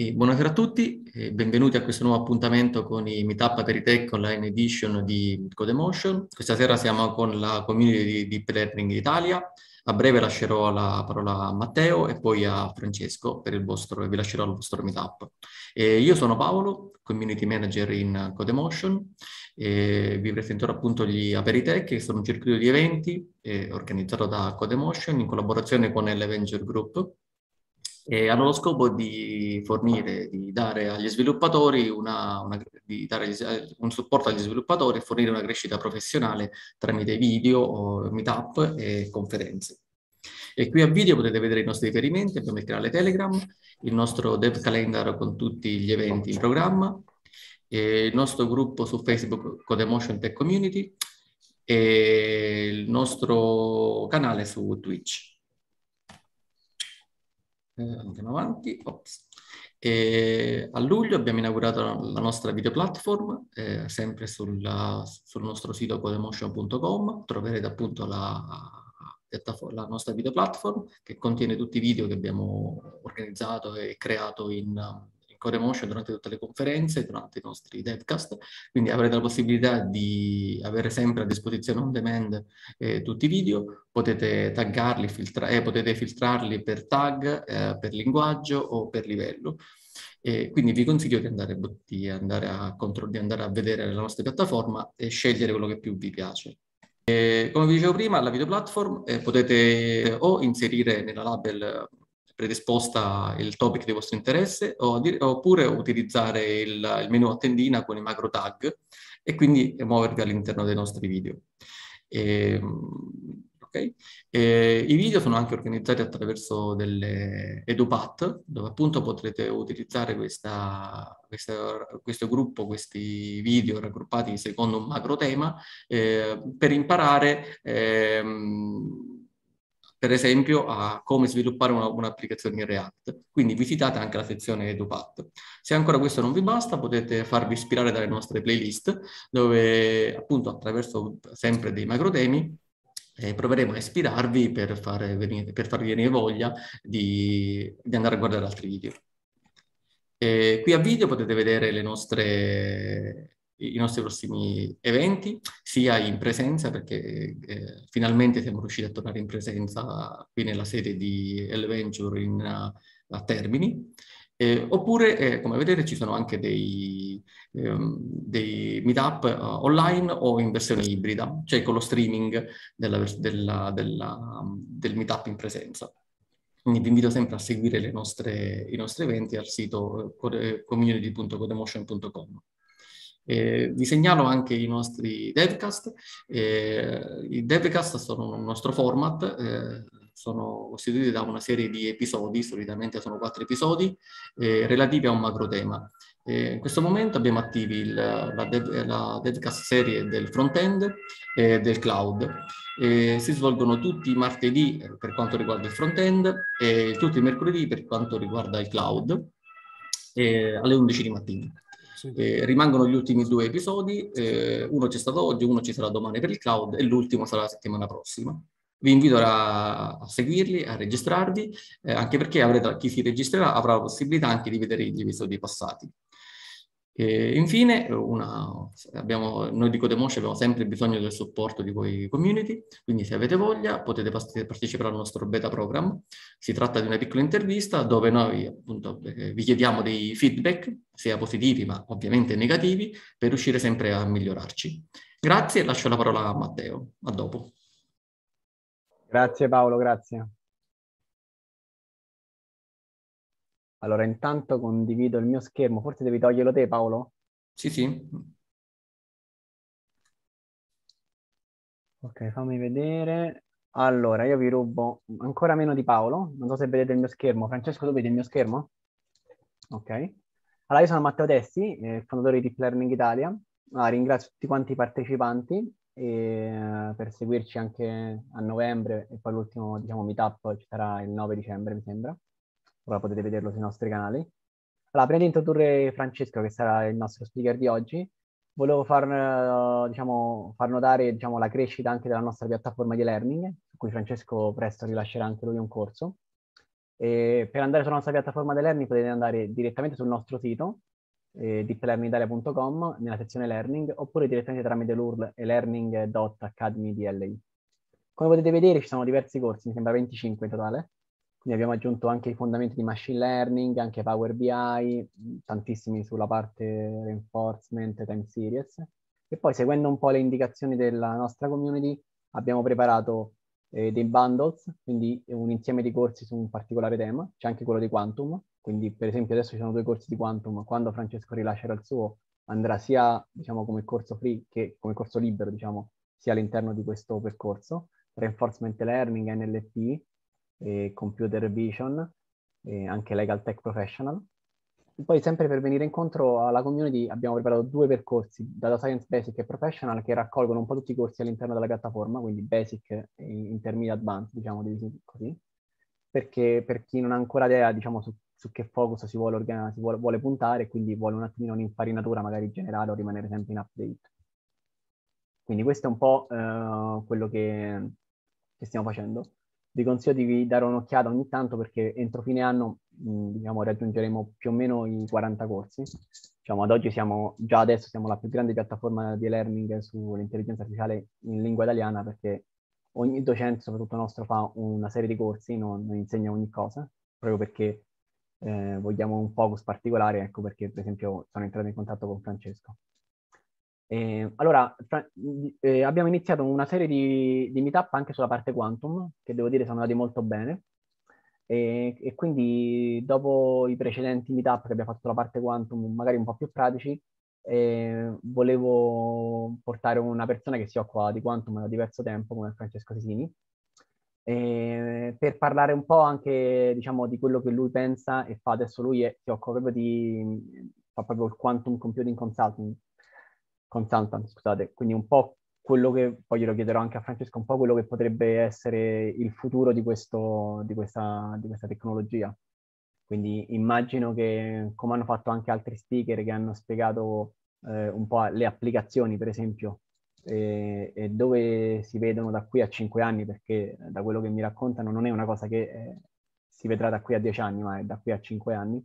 Buonasera a tutti e benvenuti a questo nuovo appuntamento con i Meetup Aperitech Online Edition di Codemotion. Questa sera siamo con la community di Deep Learning Italia. A breve lascerò la parola a Matteo e poi a Francesco per il vostro, e vi lascerò il vostro Meetup. E io sono Paolo, Community Manager in Codemotion. E vi presenterò appunto gli Aperitech, che sono un circuito di eventi eh, organizzato da Codemotion in collaborazione con l'Avenger Group e hanno lo scopo di fornire, di dare agli sviluppatori una, una, di dare un supporto agli sviluppatori e fornire una crescita professionale tramite video, meetup e conferenze. E qui a video potete vedere i nostri riferimenti, abbiamo il canale Telegram, il nostro dev calendar con tutti gli eventi in programma, il nostro gruppo su Facebook Code Emotion Tech Community e il nostro canale su Twitch eh, andiamo avanti. E a luglio abbiamo inaugurato la, la nostra video platform, eh, sempre sulla, sul nostro sito codemotion.com, troverete appunto la, la nostra video platform che contiene tutti i video che abbiamo organizzato e creato in core durante tutte le conferenze, durante i nostri devcast, quindi avrete la possibilità di avere sempre a disposizione on demand eh, tutti i video, potete taggarli, filtra- eh, potete filtrarli per tag, eh, per linguaggio o per livello. E quindi vi consiglio di andare, di, andare a di andare a vedere la nostra piattaforma e scegliere quello che più vi piace. E come vi dicevo prima, la video platform eh, potete eh, o inserire nella label predisposta il topic di vostro interesse oppure utilizzare il, il menu a tendina con i macro tag e quindi muovervi all'interno dei nostri video. E, ehm, okay. e, ehm, I video sono anche organizzati attraverso delle EduPath, dove appunto potrete utilizzare questa, questa, questo gruppo, questi video raggruppati secondo un macro tema, eh, per imparare eh, per esempio a come sviluppare una, un'applicazione in React. Quindi visitate anche la sezione EduPath. Se ancora questo non vi basta, potete farvi ispirare dalle nostre playlist, dove appunto attraverso sempre dei macrotemi eh, proveremo a ispirarvi per, fare venire, per farvi venire voglia di, di andare a guardare altri video. Eh, qui a video potete vedere le nostre i nostri prossimi eventi, sia in presenza, perché eh, finalmente siamo riusciti a tornare in presenza qui nella sede di Elventure in, a Termini, eh, oppure, eh, come vedete, ci sono anche dei, ehm, dei meetup uh, online o in versione ibrida, cioè con lo streaming della, della, della, del meetup in presenza. Quindi vi invito sempre a seguire nostre, i nostri eventi al sito eh, eh, community.codemotion.com. Eh, vi segnalo anche i nostri devcast. Eh, I devcast sono un nostro format, eh, sono costituiti da una serie di episodi, solitamente sono quattro episodi, eh, relativi a un macro tema. in questo momento abbiamo attivi il, la, dev, la devcast serie del front-end e del cloud. si svolgono tutti i martedì eh, per quanto riguarda il front-end e tutti i mercoledì per quanto riguarda il cloud alle 11 di mattina. Eh, rimangono gli ultimi due episodi, eh, uno c'è stato oggi, uno ci sarà domani per il cloud e l'ultimo sarà la settimana prossima. Vi invito a, a seguirli, a registrarvi, eh, anche perché avrete, chi si registrerà avrà la possibilità anche di vedere gli episodi passati. E infine, una, abbiamo, noi di Codemoscia abbiamo sempre bisogno del supporto di voi community, quindi se avete voglia potete partecipare al nostro beta program. Si tratta di una piccola intervista dove noi appunto eh, vi chiediamo dei feedback, sia positivi ma ovviamente negativi, per riuscire sempre a migliorarci. Grazie e lascio la parola a Matteo. A dopo. Grazie Paolo, grazie. Allora, intanto condivido il mio schermo. Forse devi toglierlo te, Paolo? Sì, sì. Ok, fammi vedere. Allora, io vi rubo ancora meno di Paolo. Non so se vedete il mio schermo. Francesco, tu vedi il mio schermo? Ok. Allora, io sono Matteo Tessi, eh, fondatore di Deep Learning Italia. Ah, ringrazio tutti quanti i partecipanti e, uh, per seguirci anche a novembre e poi l'ultimo, diciamo, meetup ci sarà il 9 dicembre, mi sembra ora potete vederlo sui nostri canali. Allora, prima di introdurre Francesco, che sarà il nostro speaker di oggi, volevo far, eh, diciamo, far notare diciamo, la crescita anche della nostra piattaforma di learning, su cui Francesco presto rilascerà anche lui un corso. E per andare sulla nostra piattaforma di learning potete andare direttamente sul nostro sito, eh, deeplearningitalia.com, nella sezione learning, oppure direttamente tramite l'URL e learning.academydla. Come potete vedere ci sono diversi corsi, mi sembra 25 in totale, quindi abbiamo aggiunto anche i fondamenti di machine learning, anche Power BI, tantissimi sulla parte reinforcement, time series. E poi seguendo un po' le indicazioni della nostra community abbiamo preparato eh, dei bundles, quindi un insieme di corsi su un particolare tema, c'è anche quello di Quantum, quindi per esempio adesso ci sono due corsi di Quantum, quando Francesco rilascerà il suo andrà sia diciamo, come corso free che come corso libero, diciamo, sia all'interno di questo percorso, Reinforcement Learning, NLP, e computer vision, e anche legal tech professional. E poi sempre per venire incontro alla community abbiamo preparato due percorsi, Data Science Basic e Professional, che raccolgono un po' tutti i corsi all'interno della piattaforma, quindi Basic e Intermediate Advanced, diciamo così, perché per chi non ha ancora idea, diciamo, su, su che focus si, vuole, organ- si vuole, vuole puntare, quindi vuole un attimino un'infarinatura magari generale o rimanere sempre in update. Quindi questo è un po' eh, quello che, che stiamo facendo vi consiglio di dare un'occhiata ogni tanto perché entro fine anno mh, diciamo, raggiungeremo più o meno i 40 corsi. Diciamo, ad oggi siamo, già adesso siamo la più grande piattaforma di learning sull'intelligenza artificiale in lingua italiana perché ogni docente, soprattutto nostro, fa una serie di corsi, non, non insegna ogni cosa, proprio perché eh, vogliamo un focus particolare, ecco perché per esempio sono entrato in contatto con Francesco. Eh, allora, fra- mm, eh, abbiamo iniziato una serie di, di meetup anche sulla parte quantum, che devo dire sono andati molto bene. E, e quindi dopo i precedenti meetup che abbiamo fatto sulla parte quantum, magari un po' più pratici, eh, volevo portare una persona che si occupa di quantum da diverso tempo, come Francesco Sesini, eh, per parlare un po' anche diciamo, di quello che lui pensa e fa. Adesso lui è, si occupa proprio di fa proprio il quantum computing consulting, consultant, scusate, quindi un po' quello che, poi glielo chiederò anche a Francesco, un po' quello che potrebbe essere il futuro di, questo, di, questa, di questa tecnologia. Quindi immagino che, come hanno fatto anche altri speaker che hanno spiegato eh, un po' le applicazioni, per esempio, e, e, dove si vedono da qui a cinque anni, perché eh, da quello che mi raccontano non è una cosa che eh, si vedrà da qui a dieci anni, ma è da qui a cinque anni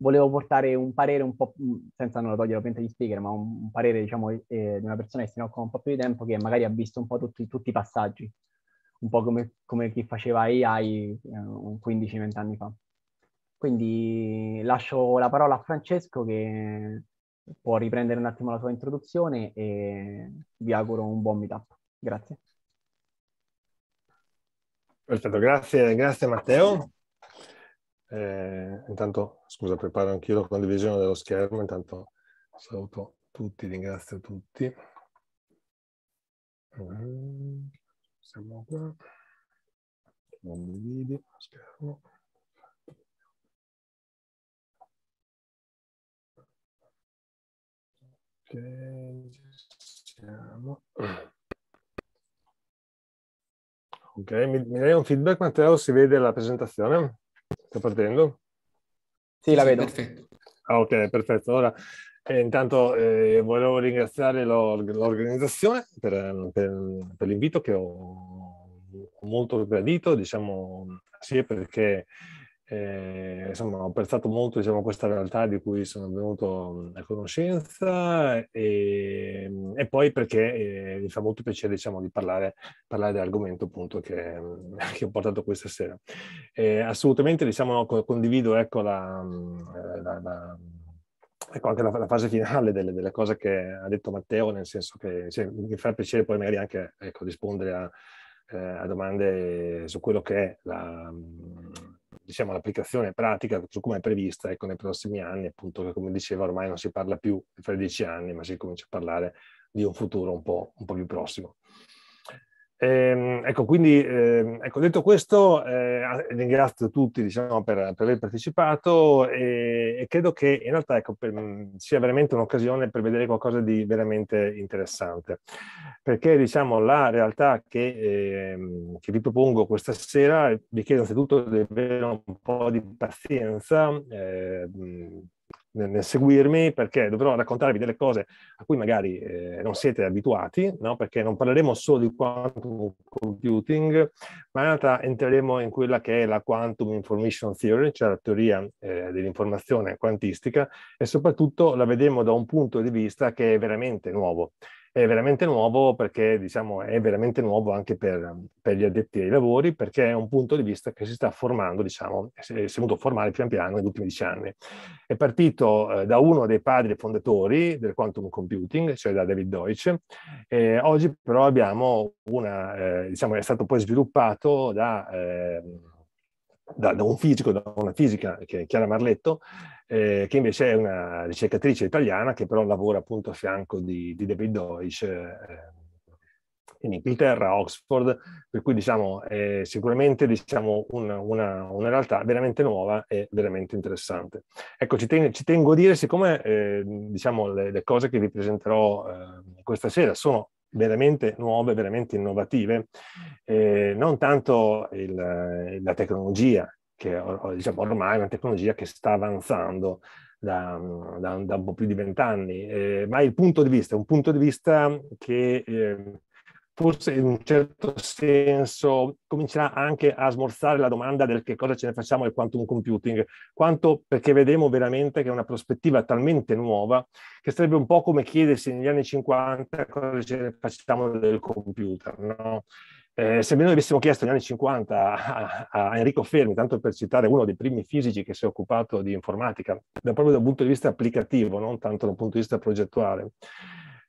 volevo portare un parere un po', mm, senza non lo togliere ovviamente agli speaker, ma un, un parere diciamo eh, di una persona che si occupa un po' più di tempo che magari ha visto un po' tutti, tutti i passaggi, un po' come, come chi faceva AI eh, 15-20 anni fa. Quindi lascio la parola a Francesco che può riprendere un attimo la sua introduzione e vi auguro un buon meetup. Grazie. Perfetto, grazie, grazie Matteo. Eh, intanto, scusa, preparo anch'io la condivisione dello schermo, intanto saluto tutti, ringrazio tutti. Eh, siamo qua. Condividi lo schermo. Ok, siamo. Ok, mi, mi dai un feedback Matteo, si vede la presentazione? Sta partendo? Sì, la vedo. Perfetto. Ah, ok, perfetto. Allora, eh, intanto eh, volevo ringraziare l'or- l'organizzazione per, per, per, l'invito che ho molto gradito, diciamo, sia perché e, eh, insomma, ho apprezzato molto diciamo, questa realtà di cui sono venuto a conoscenza e, e poi perché eh, mi fa molto piacere diciamo, di parlare, parlare dell'argomento appunto che, che, ho portato questa sera. E, eh, assolutamente diciamo, no, condivido ecco, la, eh, la, la ecco anche la, la fase finale delle, delle, cose che ha detto Matteo, nel senso che cioè, mi fa piacere poi magari anche ecco, rispondere a, eh, a, domande su quello che è la, diciamo, l'applicazione pratica su come è prevista ecco, nei prossimi anni, appunto che come diceva ormai non si parla più fra dieci anni, ma si comincia a parlare di un futuro un po', un po più prossimo. Eh, ecco, quindi, eh, ecco, detto questo, eh, ringrazio tutti diciamo, per, per, aver partecipato e, e, credo che in realtà ecco, per, mm, sia veramente un'occasione per vedere qualcosa di veramente interessante. Perché diciamo, la realtà che, ehm, che, vi propongo questa sera vi chiedo innanzitutto di avere un po' di pazienza ehm, nel, nel, seguirmi perché dovrò raccontarvi delle cose a cui magari eh, non siete abituati, no? perché non parleremo solo di quantum computing, ma in realtà entreremo in quella che è la quantum information theory, cioè la teoria eh, dell'informazione quantistica, e soprattutto la vedremo da un punto di vista che è veramente nuovo è veramente nuovo perché diciamo, è veramente nuovo anche per, per, gli addetti ai lavori perché è un punto di vista che si sta formando, diciamo, si è venuto a formare pian piano negli ultimi dieci anni. È partito eh, da uno dei padri fondatori del quantum computing, cioè da David Deutsch, e oggi però abbiamo una, eh, diciamo, è stato poi sviluppato da... Eh, da, da, un fisico, da una fisica che è Chiara Marletto, eh, che invece è una ricercatrice italiana che però lavora appunto a fianco di, di David Deutsch eh, in Inghilterra, a Oxford, per cui diciamo è sicuramente diciamo, una, una, una, realtà veramente nuova e veramente interessante. Ecco, ci, ten ci tengo a dire, siccome eh, diciamo, le, le, cose che vi presenterò eh, questa sera sono veramente nuove, veramente innovative, eh, non tanto il, la tecnologia che diciamo, ormai è una tecnologia che sta avanzando da, da, da un po' più di vent'anni, eh, ma il punto di vista è un punto di vista che eh, forse in un certo senso comincerà anche a smorzare la domanda del che cosa ce ne facciamo del quantum computing, quanto perché vedremo veramente che è una prospettiva talmente nuova che sarebbe un po' come chiedersi negli anni 50 cosa ce ne facciamo del computer. No? Eh, se noi avessimo chiesto negli anni 50 a, a, Enrico Fermi, tanto per citare uno dei primi fisici che si è occupato di informatica, da, proprio dal punto di vista applicativo, non tanto dal punto di vista progettuale,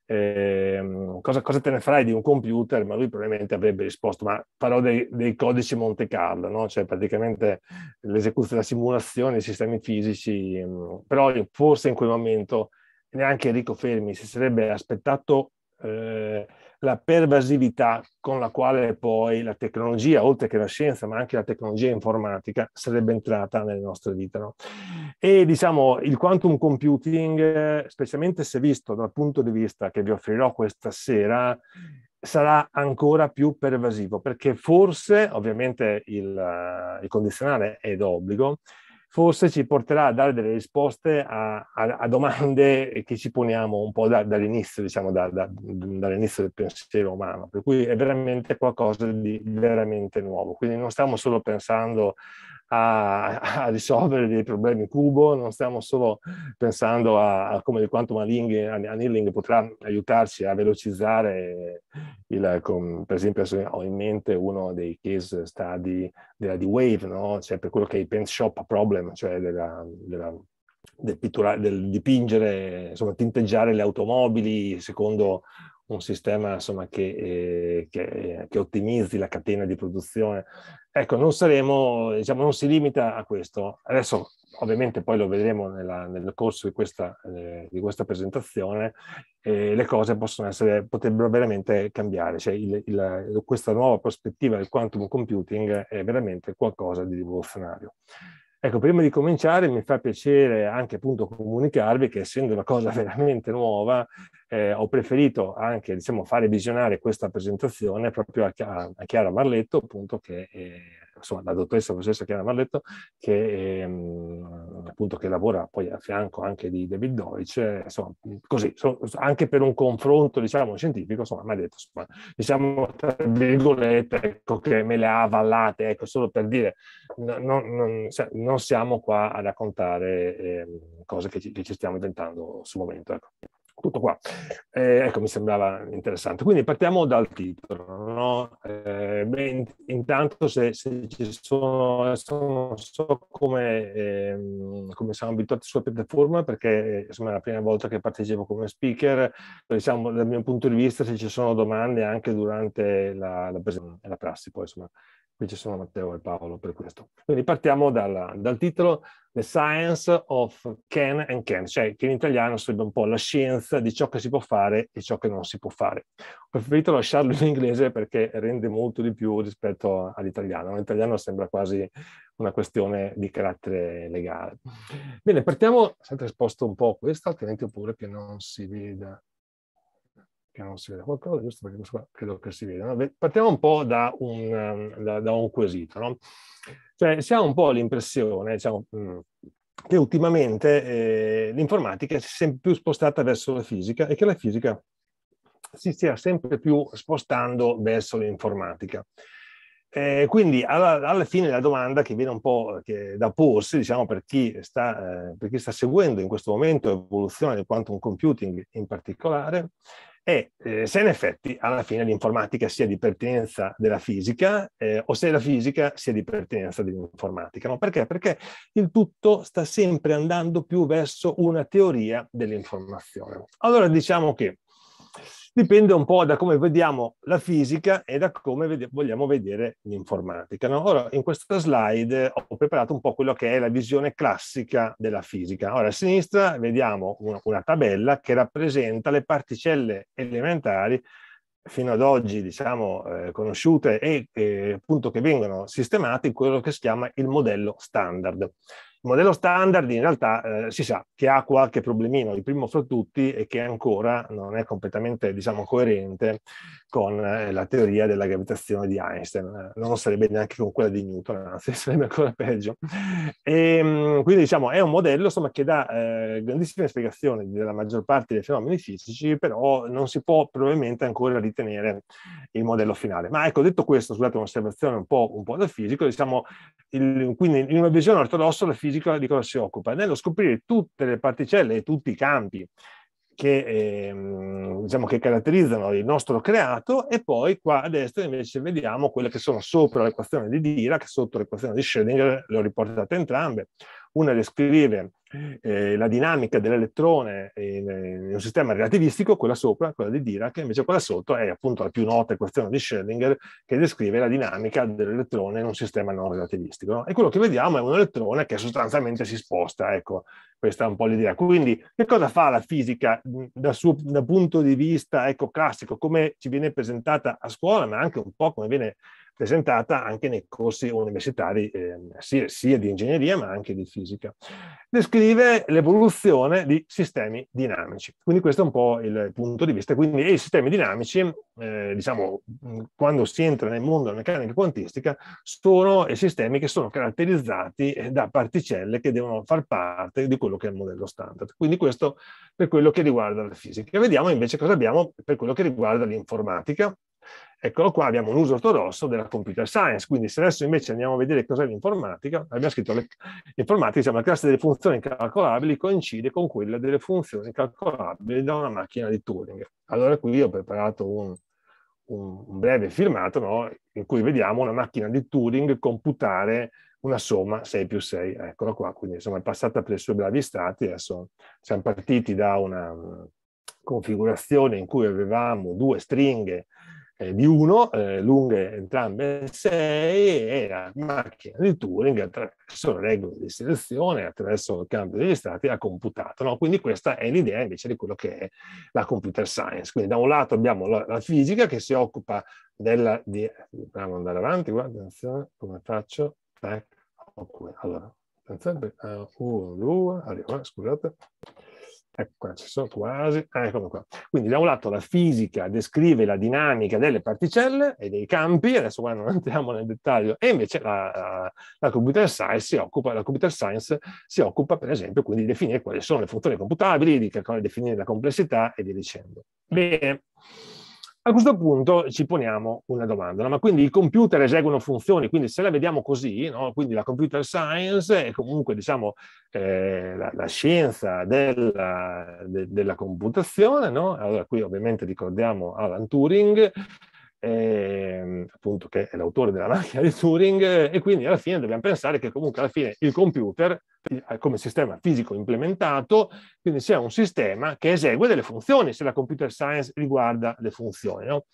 eh, cosa, cosa, te ne farai di un computer? Ma lui probabilmente avrebbe risposto, ma parlo dei, dei codici Monte Carlo, no? cioè praticamente l'esecuzione della simulazione dei sistemi fisici, mm, però forse in quel momento neanche Enrico Fermi si sarebbe aspettato eh, la pervasività con la quale poi la tecnologia, oltre che la scienza, ma anche la tecnologia informatica, sarebbe entrata nelle nostre vite. No? E diciamo, il quantum computing, specialmente se visto dal punto di vista che vi offrirò questa sera, sarà ancora più pervasivo, perché forse, ovviamente il, il condizionale è d'obbligo, forse ci porterà a dare delle risposte a, a, a domande che ci poniamo un po' da, dall'inizio, diciamo, da, da, dall'inizio del pensiero umano, per cui è veramente qualcosa di veramente nuovo. Quindi non stiamo solo pensando a, a, risolvere dei problemi cubo, non stiamo solo pensando a, a come il quantum annealing potrà aiutarci a velocizzare, il, con, per esempio ho in mente uno dei case study della D-Wave, no? cioè per quello che è il paint shop problem, cioè della, della del, pitturare, del dipingere, insomma tinteggiare le automobili secondo un sistema insomma, che, eh, che, eh, che, ottimizzi la catena di produzione. Ecco, non saremo, diciamo, non si limita a questo. Adesso, ovviamente, poi lo vedremo nella, nel corso di questa, eh, di questa presentazione, eh, le cose possono essere, potrebbero veramente cambiare. Cioè, il, il, questa nuova prospettiva del quantum computing è veramente qualcosa di rivoluzionario. Ecco, prima di cominciare mi fa piacere anche appunto comunicarvi che essendo una cosa veramente nuova, eh, ho preferito anche diciamo, fare visionare questa presentazione proprio a, Chiara Marletto, appunto che è insomma, la dottoressa professoressa Chiara Valletto, che, ehm, appunto, che lavora poi a fianco anche di David Deutsch, insomma, così, so, anche per un confronto, diciamo, scientifico, insomma, mi ha detto, insomma, diciamo, tra virgolette, ecco, che me le ha avallate, ecco, solo per dire, non, non, cioè, non siamo qua a raccontare eh, cose che ci, che ci stiamo inventando sul momento, ecco tutto qua. Eh, ecco, mi sembrava interessante. Quindi partiamo dal titolo. No? Eh, beh, intanto se, se, ci sono, non so come, ehm, come siamo abituati sulla piattaforma, perché eh, insomma, è la prima volta che partecipo come speaker, diciamo, dal mio punto di vista se ci sono domande anche durante la, la, la prassi, poi insomma Qui ci sono Matteo e Paolo per questo. Quindi partiamo dal, dal titolo The Science of Can and Can, cioè che in italiano sarebbe un po' la scienza di ciò che si può fare e ciò che non si può fare. Ho preferito lasciarlo in inglese perché rende molto di più rispetto all'italiano. L'italiano sembra quasi una questione di carattere legale. Bene, partiamo, sempre esposto un po' questo, altrimenti oppure che non si veda che non si veda qualcosa, giusto perché questo qua credo che si veda. Partiamo un po' da un, ehm, da, da un quesito, no? Cioè, si ha un po' l'impressione, diciamo, mm, che ultimamente eh, l'informatica si è sempre più spostata verso la fisica e che la fisica si stia sempre più spostando verso l'informatica. Eh, quindi alla, alla, fine la domanda che viene un po' eh, da porsi, diciamo, per chi, sta, eh, per chi, sta, seguendo in questo momento l'evoluzione del quantum computing in particolare, e eh, se in effetti alla fine l'informatica sia di pertinenza della fisica eh, o se la fisica sia di pertinenza dell'informatica. No, perché? Perché il tutto sta sempre andando più verso una teoria dell'informazione. Allora diciamo che dipende un po' da come vediamo la fisica e da come vede- vogliamo vedere l'informatica. No? Ora, in questa slide ho preparato un po' quello che è la visione classica della fisica. Ora, a sinistra vediamo una, una tabella che rappresenta le particelle elementari fino ad oggi diciamo eh, conosciute e eh, appunto che vengono sistemate in quello che si chiama il modello standard. Il modello standard in realtà eh, si sa che ha qualche problemino, il primo fra tutti è che ancora non è completamente diciamo, coerente con eh, la teoria della gravitazione di Einstein, eh, non sarebbe neanche con quella di Newton, anzi sarebbe ancora peggio. E, ehm, quindi diciamo è un modello insomma, che dà eh, grandissime spiegazioni della maggior parte dei fenomeni fisici, però non si può probabilmente ancora ritenere il modello finale. Ma ecco, detto questo, scusate un'osservazione un po', un po da fisico, diciamo, il, quindi in una visione ortodossa la fisica cosa, di cosa si occupa? Nello scoprire tutte le particelle e tutti i campi che, eh, diciamo, che caratterizzano il nostro creato e poi qua a destra invece vediamo quelle che sono sopra l'equazione di Dirac, sotto l'equazione di Schrödinger, le ho riportate entrambe. Una descrive eh, la dinamica dell'elettrone in, in, eh, un sistema relativistico, quella sopra, quella di Dirac, invece quella sotto è appunto la più nota equazione di Schrödinger che descrive la dinamica dell'elettrone in un sistema non relativistico. No? E quello che vediamo è un elettrone che sostanzialmente si sposta, ecco, questa è un po' l'idea. Quindi che cosa fa la fisica mm, dal suo dal punto di vista ecco, classico, come ci viene presentata a scuola, ma anche un po' come viene presentata anche nei corsi universitari eh, sia, sia, di ingegneria ma anche di fisica. Descrive l'evoluzione di sistemi dinamici. Quindi questo è un po' il punto di vista. Quindi i sistemi dinamici, eh, diciamo, mm, quando si entra nel mondo della meccanica quantistica, sono i sistemi che sono caratterizzati eh, da particelle che devono far parte di quello che è il modello standard. Quindi questo per quello che riguarda la fisica. Vediamo invece cosa abbiamo per quello che riguarda l'informatica Eccolo qua, abbiamo un uso ortodosso della computer science, quindi se adesso invece andiamo a vedere cos'è l'informatica, abbiamo scritto le, l'informatica, diciamo, la classe delle funzioni calcolabili coincide con quella delle funzioni calcolabili da una macchina di Turing. Allora qui ho preparato un, un, un breve filmato no? in cui vediamo una macchina di Turing computare una somma 6 più 6, eccolo qua, quindi insomma è passata per i suoi bravi stati, adesso siamo partiti da una configurazione in cui avevamo due stringhe eh, di uno, eh, lunghe entrambe 6, e la macchina di Turing attraverso le regole di selezione, attraverso il cambio degli stati, ha computato. No? Quindi questa è l'idea invece di quello che è la computer science. Quindi da un lato abbiamo la, la fisica che si occupa della... Di, andiamo andare avanti, guarda, attenzione, come faccio? Tac, allora, attenzione, ah, uno, due, arrivo, scusate. Ecco qua, ci sono quasi. Ah, ecco qua. Quindi da un lato la fisica descrive la dinamica delle particelle e dei campi, adesso qua non entriamo nel dettaglio, e invece la, la, computer, science occupa, la computer science si occupa, per esempio, quindi di definire quali sono le funzioni computabili, di definire la complessità e via dicendo. Bene. A questo punto ci poniamo una domanda, no? ma quindi i computer eseguono funzioni, quindi se la vediamo così, no? quindi la computer science è comunque diciamo, eh, la, la, scienza della, de, della computazione, no? allora qui ovviamente ricordiamo Alan Turing, eh, appunto che è l'autore della macchina di Turing, e quindi alla fine dobbiamo pensare che comunque alla fine il computer, eh, come sistema fisico implementato, quindi sia un sistema che esegue delle funzioni, se la computer science riguarda le funzioni. No?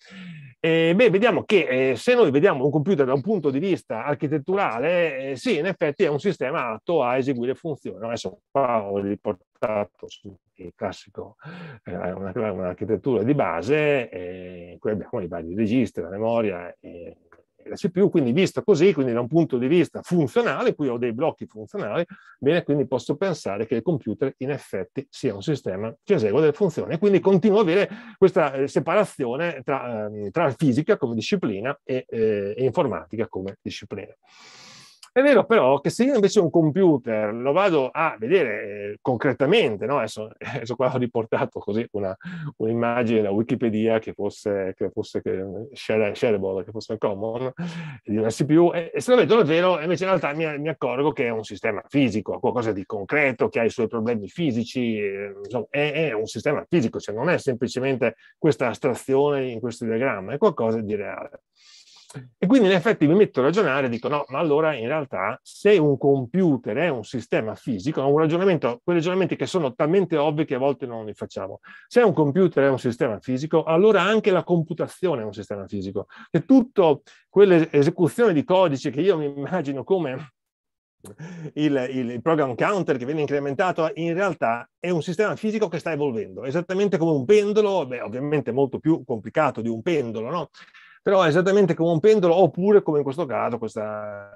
E, beh, vediamo che eh, se noi vediamo un computer da un punto di vista architetturale, eh, sì, in effetti è un sistema atto a eseguire funzioni. Adesso qua ho riportato portato sul classico, eh, una, un'architettura di base eh, in cui abbiamo i vari registri, la memoria e, e la CPU, quindi visto così, quindi da un punto di vista funzionale, qui ho dei blocchi funzionali, bene, quindi posso pensare che il computer in effetti sia un sistema che esegue delle funzioni, e quindi continuo a avere questa eh, separazione tra, ehm, tra fisica come disciplina e, eh, e informatica come disciplina. È vero però che se io invece un computer lo vado a vedere eh, concretamente, no? adesso, adesso, qua ho riportato così una, un'immagine da Wikipedia che fosse, che fosse shareable, che fosse common, di una CPU, e, e se lo vedo davvero invece in realtà mi, mi, accorgo che è un sistema fisico, qualcosa di concreto, che ha i suoi problemi fisici, eh, insomma, è, è un sistema fisico, cioè non è semplicemente questa astrazione in questo diagramma, è qualcosa di reale. E quindi in effetti mi metto a ragionare e dico no, ma allora in realtà se un computer è un sistema fisico, un ragionamento, quei ragionamenti che sono talmente ovvi che a volte non li facciamo, se un computer è un sistema fisico, allora anche la computazione è un sistema fisico. E tutte quell'esecuzione di codice che io mi immagino come il, il, il, program counter che viene incrementato in realtà è un sistema fisico che sta evolvendo, esattamente come un pendolo, beh, ovviamente molto più complicato di un pendolo, no? però è esattamente come un pendolo oppure come in questo caso questa,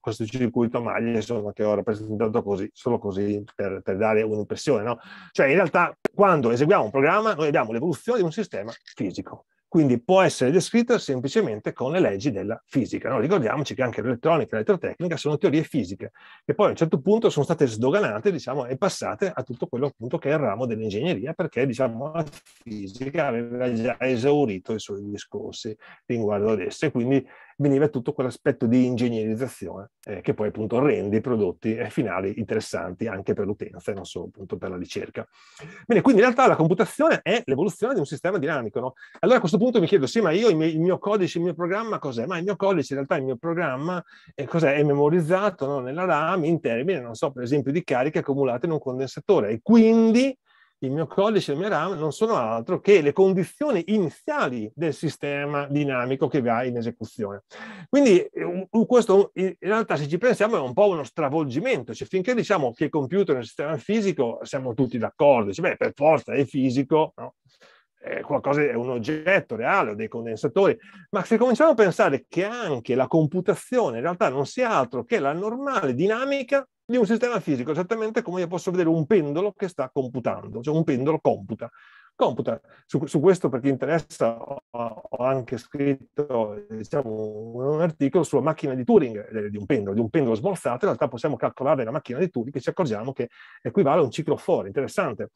questo circuito a maglie insomma, che ho rappresentato così, solo così per, per dare un'impressione. No? Cioè in realtà quando eseguiamo un programma noi abbiamo l'evoluzione di un sistema fisico quindi può essere descritta semplicemente con le leggi della fisica. No? Ricordiamoci che anche l'elettronica e l'elettrotecnica sono teorie fisiche, che poi a un certo punto sono state sdoganate diciamo, e passate a tutto quello appunto, che è il ramo dell'ingegneria, perché diciamo, la fisica aveva già esaurito i suoi discorsi riguardo ad esse. Quindi veniva tutto quell'aspetto di ingegnerizzazione eh, che poi appunto rende i prodotti eh, finali interessanti anche per l'utenza e non solo appunto per la ricerca. Bene, quindi in realtà la computazione è l'evoluzione di un sistema dinamico. No? Allora a questo punto mi chiedo, sì, ma io il mio, codice, il mio programma cos'è? Ma il mio codice in realtà il mio programma eh, cos'è? È memorizzato no? nella RAM in termini, non so, per esempio di cariche accumulate in un condensatore e quindi il mio codice, il mio RAM, non sono altro che le condizioni iniziali del sistema dinamico che va in esecuzione. Quindi eh, questo in realtà se ci pensiamo è un po' uno stravolgimento, cioè finché diciamo che il computer è un sistema fisico siamo tutti d'accordo, cioè, beh per forza è fisico, no? è, qualcosa, è un oggetto reale, o dei condensatori, ma se cominciamo a pensare che anche la computazione in realtà non sia altro che la normale dinamica di un sistema fisico, esattamente come io posso vedere un pendolo che sta computando, cioè un pendolo computa computer. Su, su questo, per chi interessa, ho, ho anche scritto diciamo, un articolo sulla macchina di Turing di un pendolo, di un pendolo sborzato. In realtà possiamo calcolare la macchina di Turing che ci accorgiamo che equivale a un ciclo fuori, interessante.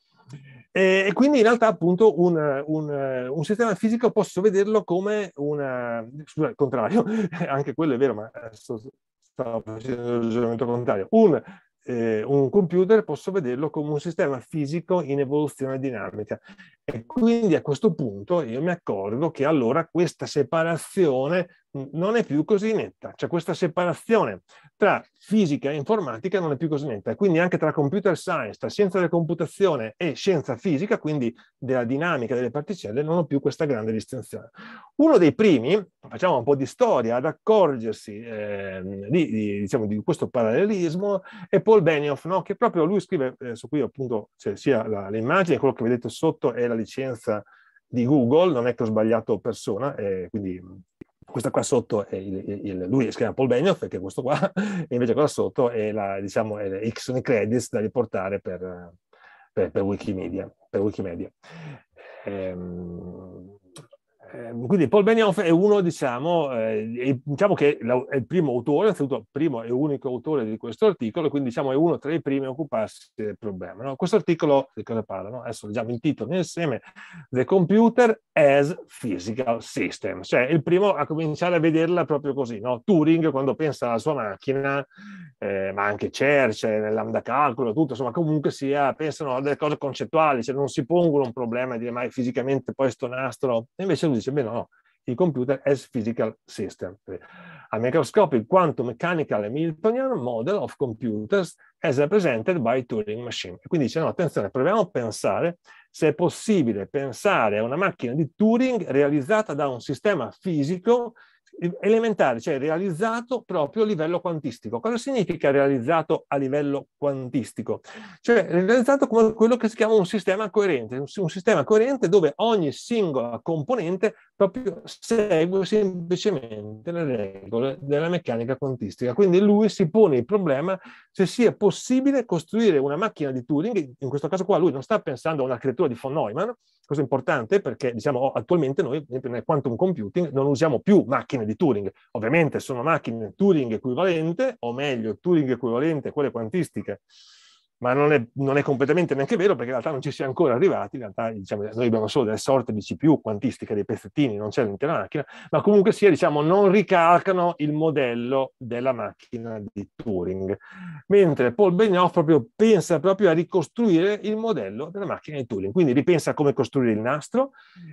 E, e quindi in realtà appunto un, un, un, sistema fisico posso vederlo come un... scusa, il contrario, anche quello è vero, ma sto, stavo facendo il ragionamento contrario. Un eh, un computer posso vederlo come un sistema fisico in evoluzione dinamica. E quindi a questo punto io mi accorgo che allora questa separazione non è più così netta, cioè questa separazione tra fisica e informatica non è più così netta, quindi anche tra computer science, tra scienza della computazione e scienza fisica, quindi della dinamica delle particelle, non ho più questa grande distinzione. Uno dei primi, facciamo un po' di storia, ad accorgersi eh, di, di, diciamo, di, questo parallelismo è Paul Benioff, no? che proprio lui scrive, eh, su cui appunto c'è sia l'immagine, quello che vedete sotto è la licenza di Google, non è che ho sbagliato persona, eh, quindi questa qua sotto è il, il, lui si chiama Paul Benioff, che è questo qua, e invece qua sotto è la, diciamo, è la, sono i credits da riportare per, per, per Wikimedia. Per Wikimedia. Ehm, Ehm, quindi Paul Benioff è uno, diciamo, è, eh, diciamo che è il primo autore, innanzitutto primo e unico autore di questo articolo, quindi diciamo è uno tra i primi a occuparsi del problema. No? Questo articolo di cosa parla? No? Adesso leggiamo il titolo insieme, The Computer as Physical System, cioè il primo a cominciare a vederla proprio così. No? Turing quando pensa alla sua macchina, eh, ma anche Church, lambda calcolo, tutto, insomma comunque sia, pensano a delle cose concettuali, cioè non si pongono un problema di dire mai fisicamente poi sto nastro, invece lui dice, beh no, il computer as physical system. A microscopic quantum mechanical Hamiltonian model of computers as represented by Turing machine. E quindi dice, no, attenzione, proviamo a pensare se è possibile pensare a una macchina di Turing realizzata da un sistema fisico elementare, cioè realizzato proprio a livello quantistico. Cosa significa realizzato a livello quantistico? Cioè realizzato come quello che si chiama un sistema coerente, un sistema coerente dove ogni singola componente proprio segue semplicemente le regole della meccanica quantistica. Quindi lui si pone il problema se sia possibile costruire una macchina di Turing, in questo caso qua lui non sta pensando a una creatura di von Neumann, cosa importante perché diciamo attualmente noi nel quantum computing non usiamo più macchine di Turing, ovviamente sono macchine Turing equivalente, o meglio Turing equivalente a quelle quantistiche ma non è, non è, completamente neanche vero perché in realtà non ci si è ancora arrivati, in realtà diciamo, noi abbiamo solo delle sorte di CPU quantistica dei pezzettini, non c'è l'intera macchina, ma comunque sia, diciamo, non ricalcano il modello della macchina di Turing, mentre Paul Benioff proprio pensa proprio a ricostruire il modello della macchina di Turing, quindi ripensa a come costruire il nastro,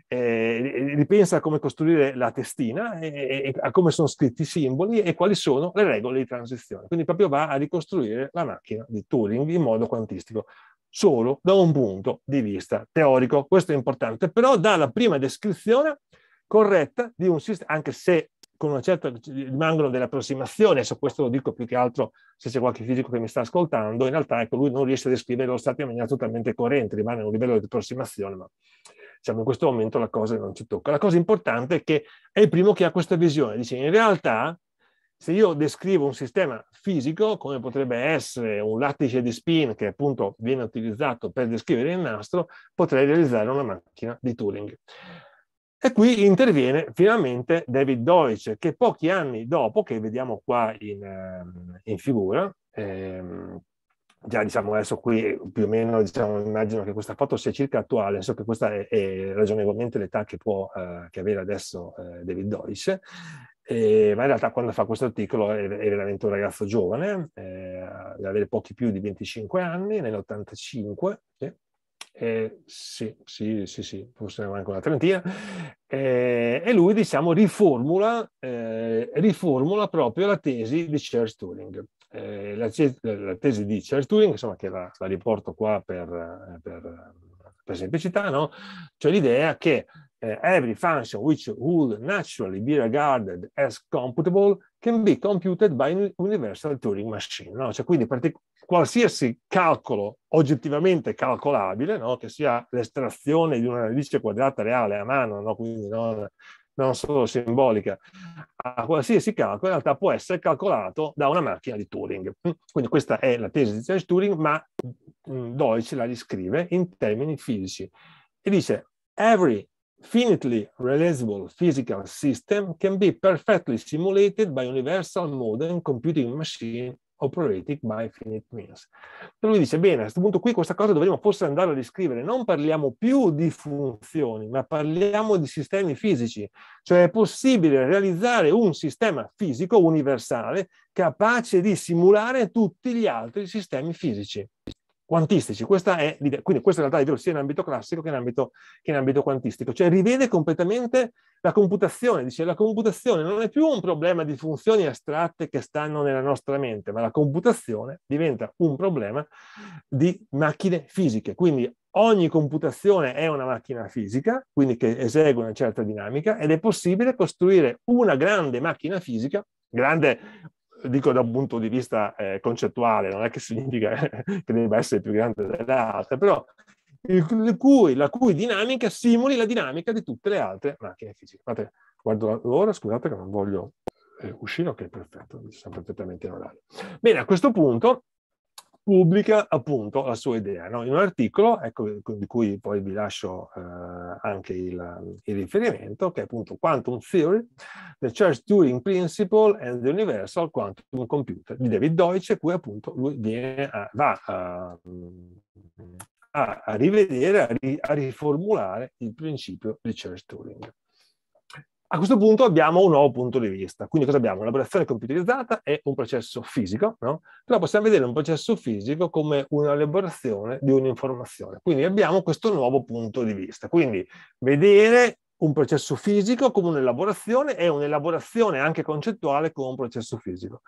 eh, ripensa a come costruire la testina, eh, eh, a come sono scritti i simboli e quali sono le regole di transizione, quindi proprio va a ricostruire la macchina di Turing in modo modo quantistico, solo da un punto di vista teorico. Questo è importante, però dà la prima descrizione corretta di un sistema, anche se con una certa rimangono delle approssimazioni, adesso questo lo dico più che altro se c'è qualche fisico che mi sta ascoltando, in realtà ecco, lui non riesce a descrivere lo stato in maniera totalmente coerente, rimane a un livello di approssimazione, ma diciamo in questo momento la cosa non ci tocca. La cosa importante è che è il primo che ha questa visione, dice in realtà se io descrivo un sistema fisico, come potrebbe essere un lattice di spin che appunto viene utilizzato per descrivere il nastro, potrei realizzare una macchina di Turing. E qui interviene finalmente David Deutsch, che pochi anni dopo, che vediamo qua in, ehm, in figura, ehm, già diciamo adesso qui più o meno diciamo, immagino che questa foto sia circa attuale, adesso che questa è, è ragionevolmente l'età che può eh, che avere adesso eh, David Deutsch, eh, ma in realtà quando fa questo articolo è, è veramente un ragazzo giovane, eh, avere pochi più di 25 anni, nell'85, sì, eh, sì, sì, sì, sì, forse neanche una trentina, eh, e lui diciamo riformula, eh, riformula, proprio la tesi di Charles Turing. Eh, la, la, tesi di Charles Turing, insomma, che la, la riporto qua per, per, per semplicità, no? cioè l'idea che uh, every function which would naturally be regarded as computable can be computed by an universal Turing machine. No? Cioè, quindi qualsiasi calcolo oggettivamente calcolabile, no? che sia l'estrazione di una radice quadrata reale a mano, no? quindi non, non solo simbolica, a qualsiasi calcolo in realtà può essere calcolato da una macchina di Turing. Quindi questa è la tesi di Turing, ma Deutsch la riscrive in termini fisici e dice every finitely realizable physical system can be perfectly simulated by universal modern computing machine operated by finite means. Lui dice, bene, a questo punto qui questa cosa dovremmo forse andare a descrivere, non parliamo più di funzioni, ma parliamo di sistemi fisici, cioè è possibile realizzare un sistema fisico universale capace di simulare tutti gli altri sistemi fisici quantistici. Questa è l'idea. Quindi questa in realtà è vero sia in ambito classico che in ambito, che in ambito, quantistico. Cioè rivede completamente la computazione. Dice la computazione non è più un problema di funzioni astratte che stanno nella nostra mente, ma la computazione diventa un problema di macchine fisiche. Quindi ogni computazione è una macchina fisica, quindi che esegue una certa dinamica, ed è possibile costruire una grande macchina fisica grande dico da un punto di vista eh, concettuale, non è che significa che debba essere più grande delle altre, però cui, la cui dinamica simuli la dinamica di tutte le altre macchine fisiche. Fate, guardo l'ora, scusate che non voglio eh, uscire, ok, perfetto, sono perfettamente in orario. Bene, a questo punto pubblica appunto la sua idea no? in un articolo ecco, di cui poi vi lascio eh, anche il, il, riferimento che è appunto Quantum Theory The Church Turing Principle and the Universal Quantum Computer di David Deutsche cui appunto lui viene a, va a, a, a rivedere a, ri, a riformulare il principio di Church Turing a questo punto abbiamo un nuovo punto di vista. Quindi cosa abbiamo? L'elaborazione computerizzata è un processo fisico, no? però possiamo vedere un processo fisico come un'elaborazione di un'informazione. Quindi abbiamo questo nuovo punto di vista. Quindi vedere un processo fisico come un'elaborazione è un'elaborazione anche concettuale come un processo fisico.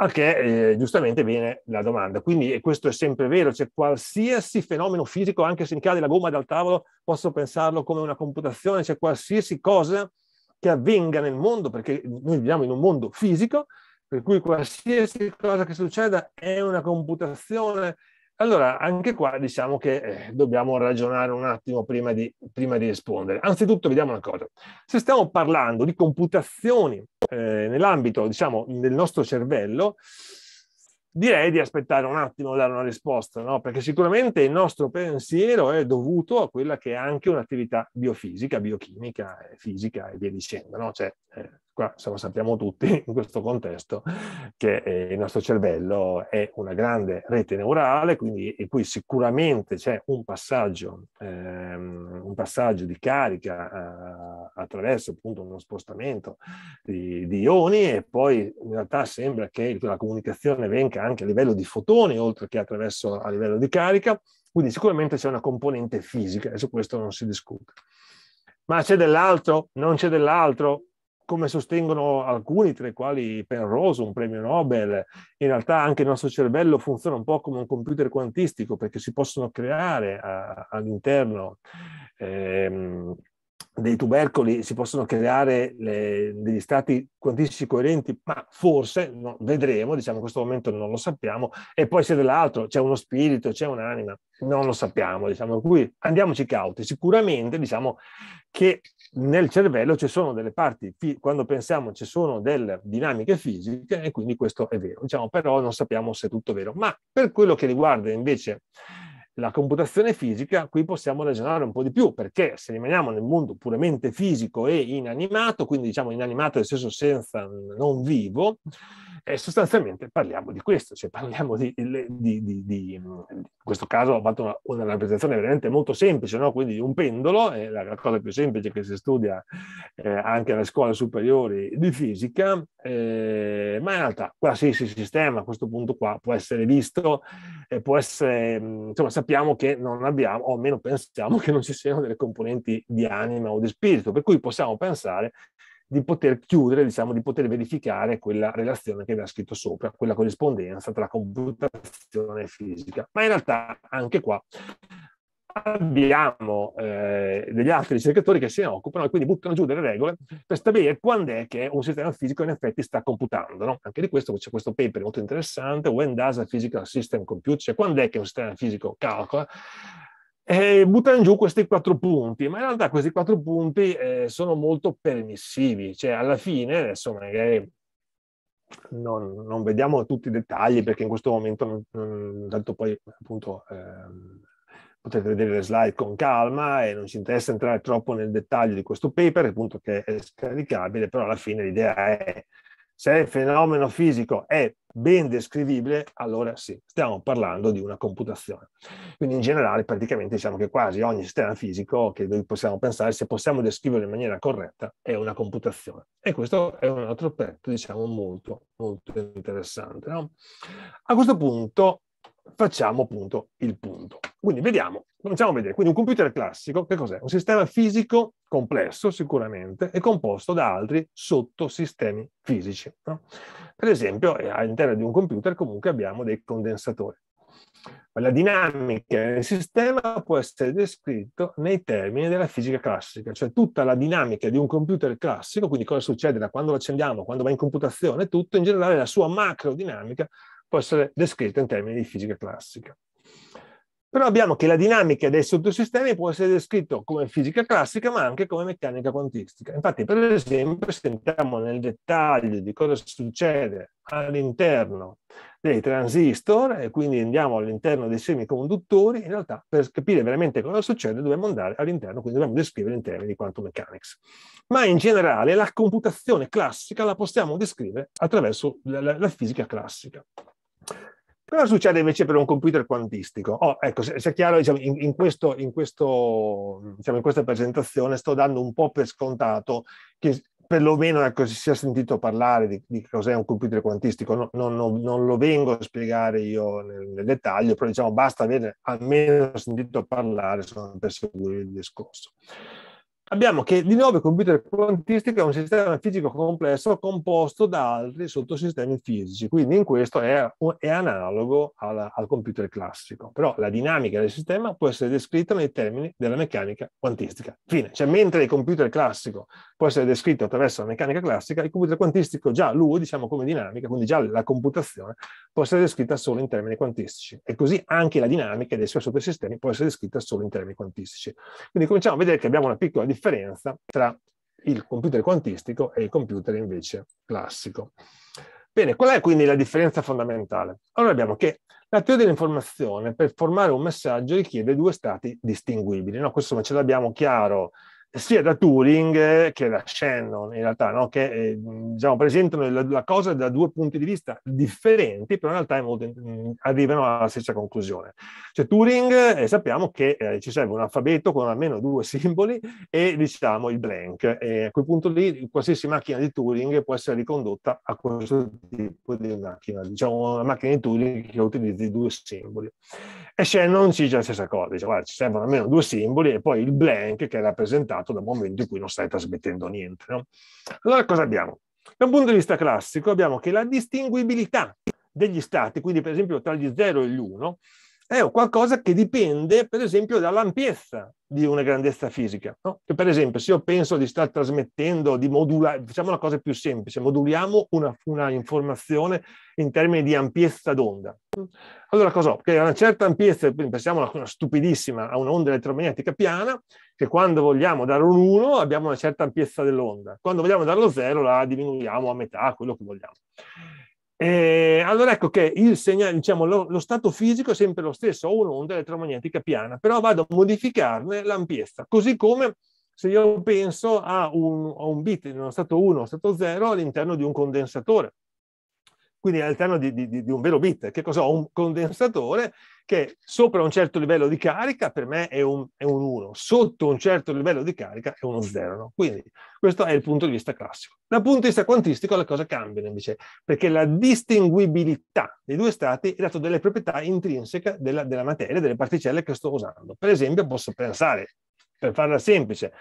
Anche eh, giustamente viene la domanda. Quindi, e questo è sempre vero, cioè qualsiasi fenomeno fisico, anche se mi cade la gomma dal tavolo, posso pensarlo come una computazione, cioè qualsiasi cosa che avvenga nel mondo, perché noi viviamo in un mondo fisico, per cui qualsiasi cosa che succeda è una computazione. Allora, anche qua diciamo che eh, dobbiamo ragionare un attimo prima di, prima di, rispondere. Anzitutto, vediamo una cosa. Se stiamo parlando di computazioni eh, nell'ambito, diciamo, del nostro cervello, direi di aspettare un attimo a dare una risposta, no? perché sicuramente il nostro pensiero è dovuto a quella che è anche un'attività biofisica, biochimica, eh, fisica e via dicendo. No? Cioè, eh, insomma, sappiamo tutti in questo contesto che eh, il nostro cervello è una grande rete neurale, quindi in cui sicuramente c'è un passaggio, ehm, un passaggio di carica eh, attraverso appunto uno spostamento di, di, ioni e poi in realtà sembra che la comunicazione venga anche a livello di fotoni, oltre che attraverso a livello di carica, quindi sicuramente c'è una componente fisica e su questo non si discute. Ma c'è dell'altro? Non c'è dell'altro? come sostengono alcuni, tra i quali Penrose, un premio Nobel, in realtà anche il nostro cervello funziona un po' come un computer quantistico perché si possono creare a, all'interno ehm, dei tubercoli, si possono creare le, degli stati quantistici coerenti, ma forse, no, vedremo, diciamo in questo momento non lo sappiamo, e poi c'è dell'altro c'è uno spirito, c'è un'anima, non lo sappiamo, diciamo, per andiamoci cauti. Sicuramente diciamo che nel cervello ci sono delle parti, quando pensiamo ci sono delle dinamiche fisiche e quindi questo è vero, diciamo, però non sappiamo se è tutto vero. Ma per quello che riguarda invece la computazione fisica, qui possiamo ragionare un po' di più, perché se rimaniamo nel mondo puramente fisico e inanimato, quindi diciamo inanimato nel senso senza non vivo, e sostanzialmente parliamo di questo, cioè parliamo di, di, di, di in questo caso ho fatto una, una rappresentazione veramente molto semplice, no? quindi un pendolo, è la, cosa più semplice che si studia eh, anche alle scuole superiori di fisica, eh, ma in realtà qualsiasi sistema a questo punto qua può essere visto, eh, può essere, insomma sappiamo che non abbiamo, o almeno pensiamo che non ci siano delle componenti di anima o di spirito, per cui possiamo pensare di poter chiudere, diciamo, di poter verificare quella relazione che aveva scritto sopra, quella corrispondenza tra computazione e fisica. Ma in realtà anche qua abbiamo eh, degli altri ricercatori che se ne occupano e quindi buttano giù delle regole per stabilire quando è che un sistema fisico in effetti sta computando. No? Anche di questo c'è questo paper molto interessante, When does a physical system compute? Cioè quando è che un sistema fisico calcola? eh, buttano giù questi quattro punti, ma in realtà questi quattro punti eh, sono molto permissivi, cioè alla fine, adesso magari non, non vediamo tutti i dettagli perché in questo momento, mh, mm, mm, tanto poi appunto eh, potete vedere le slide con calma e non ci interessa entrare troppo nel dettaglio di questo paper, appunto che è scaricabile, però alla fine l'idea è se il fenomeno fisico è ben descrivibile, allora sì, stiamo parlando di una computazione. Quindi in generale praticamente diciamo che quasi ogni sistema fisico che noi possiamo pensare, se possiamo descriverlo in maniera corretta, è una computazione. E questo è un altro aspetto, diciamo, molto, molto interessante. No? A questo punto facciamo appunto il punto. Quindi vediamo, cominciamo a vedere. Quindi un computer classico, che cos'è? Un sistema fisico complesso sicuramente e composto da altri sottosistemi fisici. No? Per esempio, eh, all'interno di un computer comunque abbiamo dei condensatori. la dinamica del sistema può essere descritta nei termini della fisica classica, cioè tutta la dinamica di un computer classico, quindi cosa succede da quando lo accendiamo, quando va in computazione, tutto in generale la sua macrodinamica può essere descritta in termini di fisica classica. Però abbiamo che la dinamica dei sottosistemi può essere descritta come fisica classica, ma anche come meccanica quantistica. Infatti, per esempio, se entriamo nel dettaglio di cosa succede all'interno dei transistor, e quindi andiamo all'interno dei semiconduttori, in realtà per capire veramente cosa succede dobbiamo andare all'interno, quindi dobbiamo descrivere in termini di quantum mechanics. Ma in generale la computazione classica la possiamo descrivere attraverso la, la, la fisica classica. Cosa succede invece per un computer quantistico? Oh, ecco, se, è chiaro, diciamo, in, in, questo, in, questo, diciamo, in, questa presentazione sto dando un po' per scontato che perlomeno ecco, si sia sentito parlare di, di cos'è un computer quantistico. No, non, non, non, lo vengo a spiegare io nel, nel dettaglio, però diciamo, basta avere almeno sentito parlare, sono per seguire il discorso abbiamo che di nuovo il computer quantistico è un sistema fisico complesso composto da altri sottosistemi fisici, quindi in questo è, è analogo alla, al computer classico, però la dinamica del sistema può essere descritta nei termini della meccanica quantistica. Fine, cioè mentre il computer classico può essere descritto attraverso la meccanica classica, il computer quantistico già lui, diciamo come dinamica, quindi già la computazione, può essere descritta solo in termini quantistici e così anche la dinamica dei suoi sottosistemi può essere descritta solo in termini quantistici. Quindi cominciamo a vedere che abbiamo una piccola differenza differenza tra il computer quantistico e il computer invece classico. Bene, qual è quindi la differenza fondamentale? Allora abbiamo che la teoria dell'informazione per formare un messaggio richiede due stati distinguibili. No? Questo ce l'abbiamo chiaro sia da Turing che da Shannon, in realtà, no? che eh, diciamo, presentano la, la, cosa da due punti di vista differenti, però in realtà molto, mh, arrivano alla stessa conclusione. Cioè, Turing eh, sappiamo che eh, ci serve un alfabeto con almeno due simboli e diciamo il blank. E a quel punto lì qualsiasi macchina di Turing può essere ricondotta a questo tipo di macchina, diciamo una macchina di Turing che utilizzi due simboli. E Shannon ci dice la stessa cosa, dice guarda, ci servono almeno due simboli e poi il blank che è rappresentato passato dal momento in cui non stai trasmettendo niente. No? Allora cosa abbiamo? Da un punto di vista classico abbiamo che la distinguibilità degli stati, quindi per esempio tra gli 0 e gli 1, è qualcosa che dipende, per esempio, dall'ampiezza di una grandezza fisica. No? per esempio, se io penso di star trasmettendo, di modulare, facciamo una cosa più semplice, moduliamo una, una informazione in termini di ampiezza d'onda. Allora, cosa ho? Che a una certa ampiezza, pensiamo a una stupidissima, a un'onda elettromagnetica piana, che quando vogliamo dare un 1 abbiamo una certa ampiezza dell'onda, quando vogliamo dare lo 0 la diminuiamo a metà, quello che vogliamo. E eh, allora ecco che segnale, diciamo, lo, lo, stato fisico è sempre lo stesso, ho un'onda elettromagnetica piana, però vado a modificarne l'ampiezza, così come se io penso a un, a un bit in uno stato 1 o stato 0 all'interno di un condensatore, quindi all'interno di, di, di, un vero bit. Che cosa ho? Un condensatore che sopra un certo livello di carica per me è un, è un 1, sotto un certo livello di carica è uno 0. No? Quindi questo è il punto di vista classico. Dal punto di vista quantistico le cose cambiano invece, perché la distinguibilità dei due stati è data dalle proprietà intrinseche della, della materia, delle particelle che sto usando. Per esempio posso pensare per farla semplice,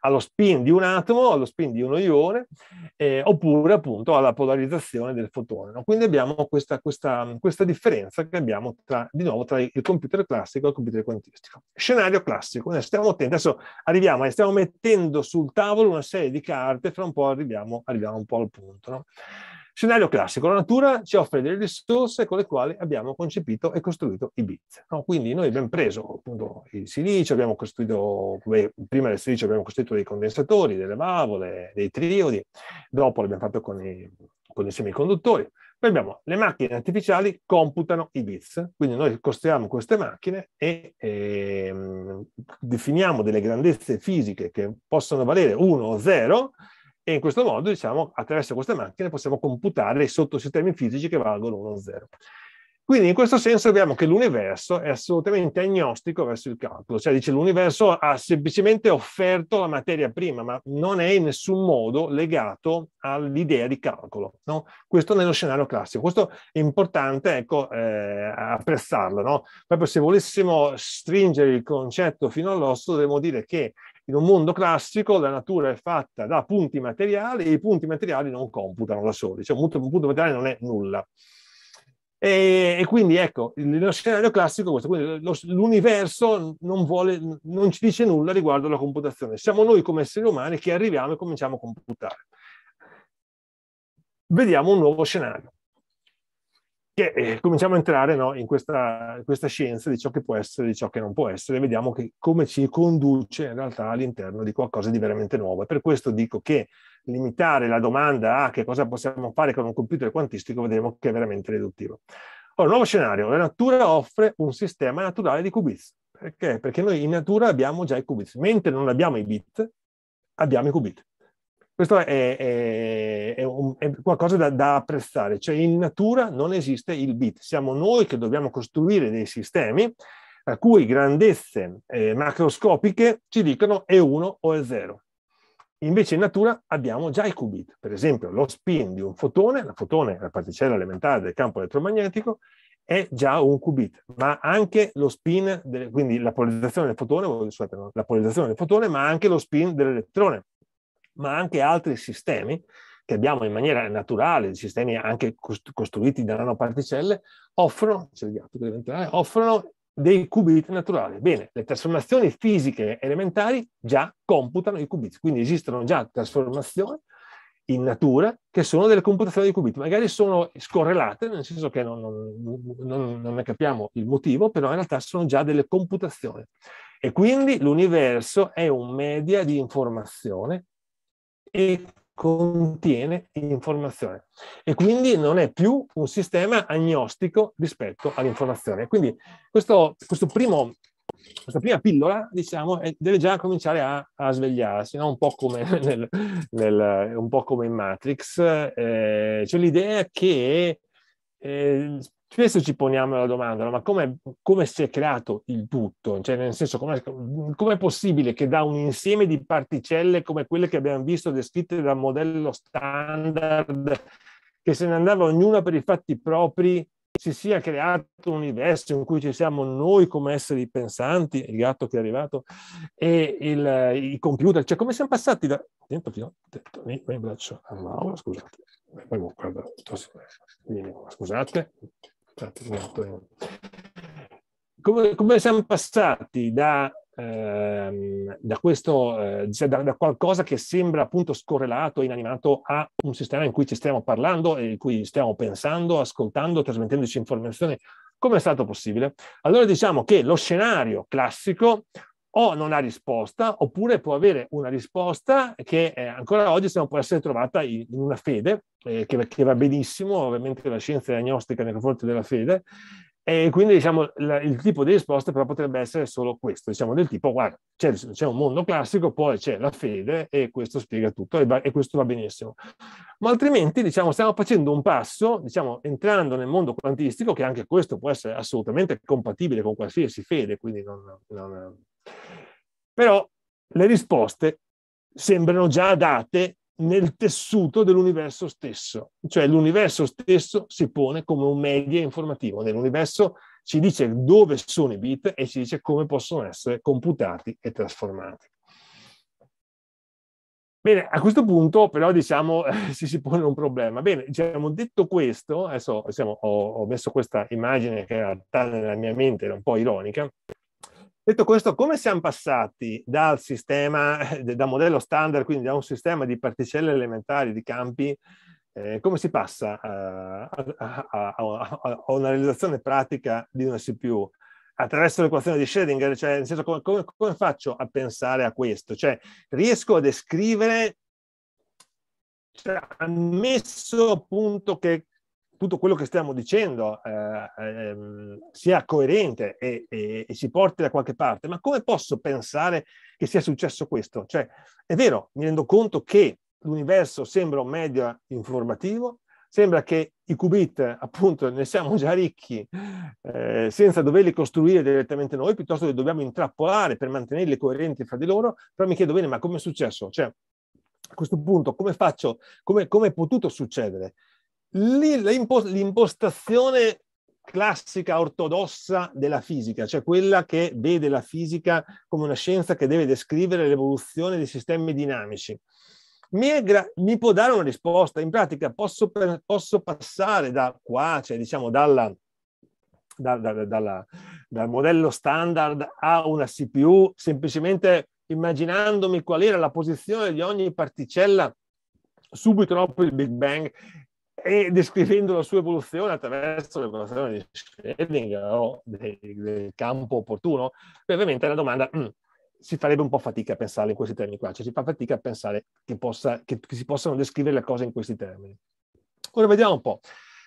allo spin di un atomo, allo spin di uno ione, eh, oppure appunto alla polarizzazione del fotone. No? Quindi abbiamo questa, questa, questa, differenza che abbiamo tra, di nuovo tra il computer classico e il computer quantistico. Scenario classico, stiamo attenti, adesso arriviamo eh, stiamo mettendo sul tavolo una serie di carte, fra un po' arriviamo, arriviamo un po' al punto. No? Scenario classico, la natura ci offre delle risorse con le quali abbiamo concepito e costruito i bit. No? Quindi noi abbiamo preso appunto il silicio, abbiamo costruito, beh, prima del silicio abbiamo costruito dei condensatori, delle valvole, dei triodi, dopo l'abbiamo fatto con i, con i semiconduttori. Poi abbiamo le macchine artificiali computano i bits, quindi noi costruiamo queste macchine e eh, definiamo delle grandezze fisiche che possono valere 1 o 0 e in questo modo, diciamo, attraverso queste macchine possiamo computare i sottosistemi fisici che valgono 1 0. Quindi in questo senso vediamo che l'universo è assolutamente agnostico verso il calcolo, cioè dice l'universo ha semplicemente offerto la materia prima, ma non è in nessun modo legato all'idea di calcolo. No? Questo nello scenario classico, questo è importante ecco, eh, apprezzarlo, no? proprio se volessimo stringere il concetto fino all'osso dovremmo dire che in un mondo classico la natura è fatta da punti materiali e i punti materiali non computano da soli, cioè un punto materiale non è nulla. E, e quindi ecco, lo scenario classico è questo, quindi lo, l'universo non, vuole, non ci dice nulla riguardo alla computazione, siamo noi come esseri umani che arriviamo e cominciamo a computare. Vediamo un nuovo scenario che eh, cominciamo a entrare no, in, questa, questa, scienza di ciò che può essere e di ciò che non può essere, e vediamo che, come ci conduce in realtà all'interno di qualcosa di veramente nuovo. E per questo dico che limitare la domanda a che cosa possiamo fare con un computer quantistico vedremo che è veramente riduttivo. Ora, nuovo scenario, la natura offre un sistema naturale di qubits. Perché? Perché noi in natura abbiamo già i qubits, mentre non abbiamo i bit, abbiamo i qubit. Questo è, è, è, un, è qualcosa da, da, apprezzare, cioè in natura non esiste il bit, siamo noi che dobbiamo costruire dei sistemi a cui grandezze eh, macroscopiche ci dicono è 1 o è 0. Invece in natura abbiamo già i qubit, per esempio lo spin di un fotone, la fotone è la particella elementare del campo elettromagnetico, è già un qubit, ma anche lo spin, delle, quindi la polarizzazione del fotone, scusate, la polarizzazione del fotone, ma anche lo spin dell'elettrone ma anche altri sistemi che abbiamo in maniera naturale, sistemi anche costruiti da nanoparticelle, offrono, offrono dei qubit naturali. Bene, le trasformazioni fisiche elementari già computano i qubit, quindi esistono già trasformazioni in natura che sono delle computazioni di qubit, magari sono scorrelate, nel senso che non, non, non, non, ne capiamo il motivo, però in realtà sono già delle computazioni. E quindi l'universo è un media di informazione e contiene informazione e quindi non è più un sistema agnostico rispetto all'informazione. Quindi questo, questo primo, questa prima pillola diciamo, deve già cominciare a, a svegliarsi, no? un, po nel, nel, un, po come in Matrix. Eh, cioè l'idea che eh, Spesso ci poniamo la domanda, no? ma come, come, si è creato il tutto? Cioè, nel senso, come è possibile che da un insieme di particelle come quelle che abbiamo visto descritte dal modello standard, che se ne andava ognuna per i fatti propri, si sia creato un universo in cui ci siamo noi come esseri pensanti, il gatto che è arrivato, e il, i computer, cioè come siamo passati da... Sento fino detto, mi, mi abbraccio a Mauro, scusate. scusate. Certo. Come, come siamo passati da, ehm, da, questo, eh, cioè da, da qualcosa che sembra appunto scorrelato e inanimato a un sistema in cui ci stiamo parlando e in cui stiamo pensando, ascoltando, trasmettendoci informazioni come è stato possibile? Allora diciamo che lo scenario classico o non ha risposta, oppure può avere una risposta che eh, ancora oggi se non può essere trovata in, in una fede, eh, che, che, va benissimo, ovviamente la scienza è agnostica nei confronti della fede, e quindi diciamo, la, il tipo di risposta però potrebbe essere solo questo, diciamo del tipo guarda, c'è, c'è un mondo classico, poi c'è la fede e questo spiega tutto e, va, e questo va benissimo. Ma altrimenti diciamo, stiamo facendo un passo, diciamo, entrando nel mondo quantistico, che anche questo può essere assolutamente compatibile con qualsiasi fede, quindi non, non però le risposte sembrano già date nel tessuto dell'universo stesso, cioè l'universo stesso si pone come un media informativo, nell'universo ci dice dove sono i bit e ci dice come possono essere computati e trasformati. Bene, a questo punto però diciamo si, si pone un problema. Bene, diciamo, detto questo, adesso diciamo, ho, ho messo questa immagine che in realtà nella mia mente era un po' ironica, Detto questo, come siamo passati dal sistema, eh, da modello standard, quindi da un sistema di particelle elementari di campi, eh, come si passa eh, a, a, a, a, una realizzazione pratica di una CPU? Attraverso l'equazione di Schrödinger, cioè, nel senso, come, come, come, faccio a pensare a questo? Cioè, riesco a descrivere, cioè, ammesso appunto che tutto quello che stiamo dicendo eh, eh, sia coerente e, e, e, si porti da qualche parte, ma come posso pensare che sia successo questo? Cioè, è vero, mi rendo conto che l'universo sembra un media informativo, sembra che i qubit, appunto, ne siamo già ricchi, eh, senza doverli costruire direttamente noi, piuttosto che dobbiamo intrappolare per mantenerli coerenti fra di loro, però mi chiedo bene, ma come è successo? Cioè, a questo punto, come faccio, come, come è potuto succedere? l'impostazione classica ortodossa della fisica, cioè quella che vede la fisica come una scienza che deve descrivere l'evoluzione dei sistemi dinamici. Mi, gra- mi può dare una risposta, in pratica posso, per- posso passare da qua, cioè diciamo dalla, da, da, dalla, dal modello standard a una CPU, semplicemente immaginandomi qual era la posizione di ogni particella subito dopo il Big Bang e descrivendo la sua evoluzione attraverso l'evoluzione di Schrödinger o del, del campo opportuno, beh, ovviamente la domanda mm, si farebbe un po' fatica a pensare in questi termini qua, cioè si fa fatica a pensare che, possa, che, che si possano descrivere le cose in questi termini. Ora vediamo un po'.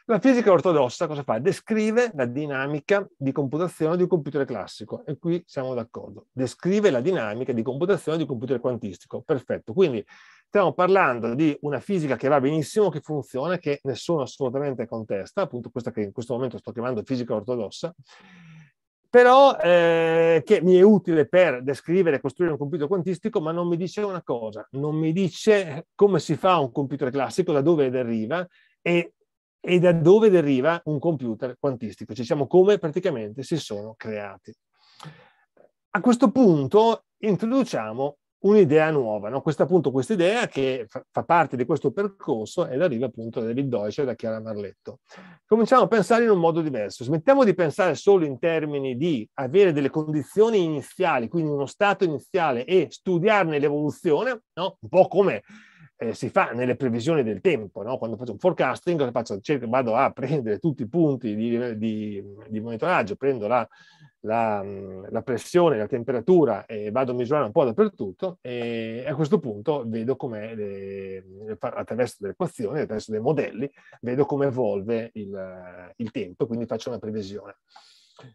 La fisica ortodossa cosa fa? Descrive la dinamica di computazione di un computer classico e qui siamo d'accordo. Descrive la dinamica di computazione di un computer quantistico. Perfetto. Quindi Stiamo parlando di una fisica che va benissimo, che funziona, che nessuno assolutamente contesta, appunto questa che in questo momento sto chiamando fisica ortodossa, però eh, che mi è utile per descrivere e costruire un computer quantistico, ma non mi dice una cosa, non mi dice come si fa un computer classico, da dove deriva e, e da dove deriva un computer quantistico, cioè diciamo come praticamente si sono creati. A questo punto introduciamo un'idea nuova, no? Questa, appunto questa idea che fa, fa parte di questo percorso ed arriva appunto da David Deutsch e da Chiara Marletto. Cominciamo a pensare in un modo diverso, smettiamo di pensare solo in termini di avere delle condizioni iniziali, quindi uno stato iniziale e studiarne l'evoluzione, no? un po' come eh, si fa nelle previsioni del tempo, no? quando faccio un forecasting, faccio, cerco, vado a prendere tutti i punti di, di, di monitoraggio, prendo la, la, la, pressione, la temperatura e vado a misurare un po' dappertutto e a questo punto vedo come, attraverso delle equazioni, attraverso dei modelli, vedo come evolve il, il tempo, quindi faccio una previsione.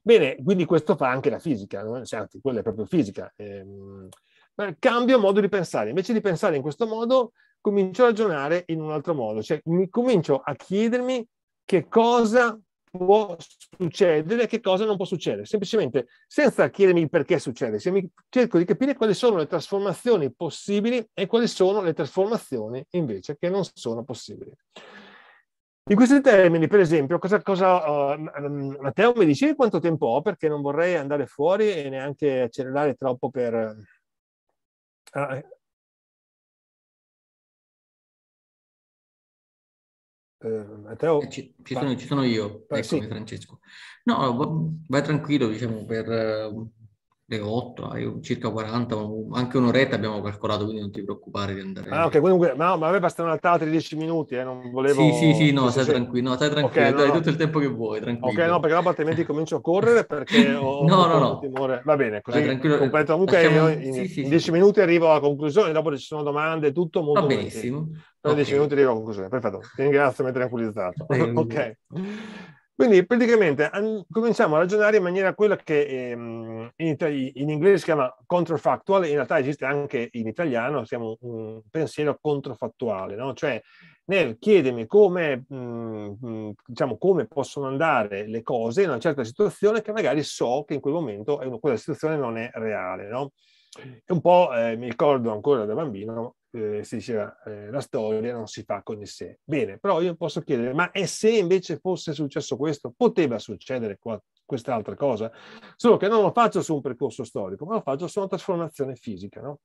Bene, quindi questo fa anche la fisica, no? Cioè, anzi, quella è proprio fisica. Ehm, cambio modo di pensare. Invece di pensare in questo modo, comincio a ragionare in un altro modo, cioè mi comincio a chiedermi che cosa può succedere e che cosa non può succedere, semplicemente senza chiedermi il perché succede, cerco di capire quali sono le trasformazioni possibili e quali sono le trasformazioni invece che non sono possibili. In questi termini, per esempio, cosa, cosa, uh, Matteo mi dice quanto tempo ho perché non vorrei andare fuori e neanche accelerare troppo per... Uh, Ehm, eh, Teo, ci, ci, sono, ci, sono, io, eh, eccomi sì. Francesco. No, vai tranquillo, diciamo, per ehm, le 8, hai circa 40, anche un'oretta abbiamo calcolato, quindi non ti preoccupare di andare. Ah, ok, comunque, no, ma a me bastano altri 10 minuti, eh, non volevo... Sì, sì, sì, no, stai tranquillo, no, stai tranquillo, okay, dai no, tutto il tempo che vuoi, tranquillo. Ok, no, perché dopo altrimenti comincio a correre perché ho no, no, no. timore. Va bene, così dai, tranquillo. completo. Comunque Lasciamo... in, sì, sì, 10 sì. minuti arrivo alla conclusione, dopo ci sono domande tutto, molto Va benissimo. Benissimo okay. 10 minuti di conclusione, perfetto, ti ringrazio, mi hai tranquillizzato. ok. Quindi praticamente an- cominciamo a ragionare in maniera quella che ehm, in, ita- in, inglese si chiama controfactual, in realtà esiste anche in italiano, siamo un pensiero controfattuale, no? cioè nel chiedermi come, mh, mhmm, mhmm, diciamo, come possono andare le cose in una certa situazione che magari so che in quel momento quella situazione non è reale. No? un po' eh, mi ricordo ancora da bambino eh, si diceva eh, la storia non si fa con il sé. Bene, però io posso chiedere, ma e se invece fosse successo questo, poteva succedere qua, quest'altra cosa? Solo che non lo faccio su un percorso storico, ma lo faccio su una trasformazione fisica. No?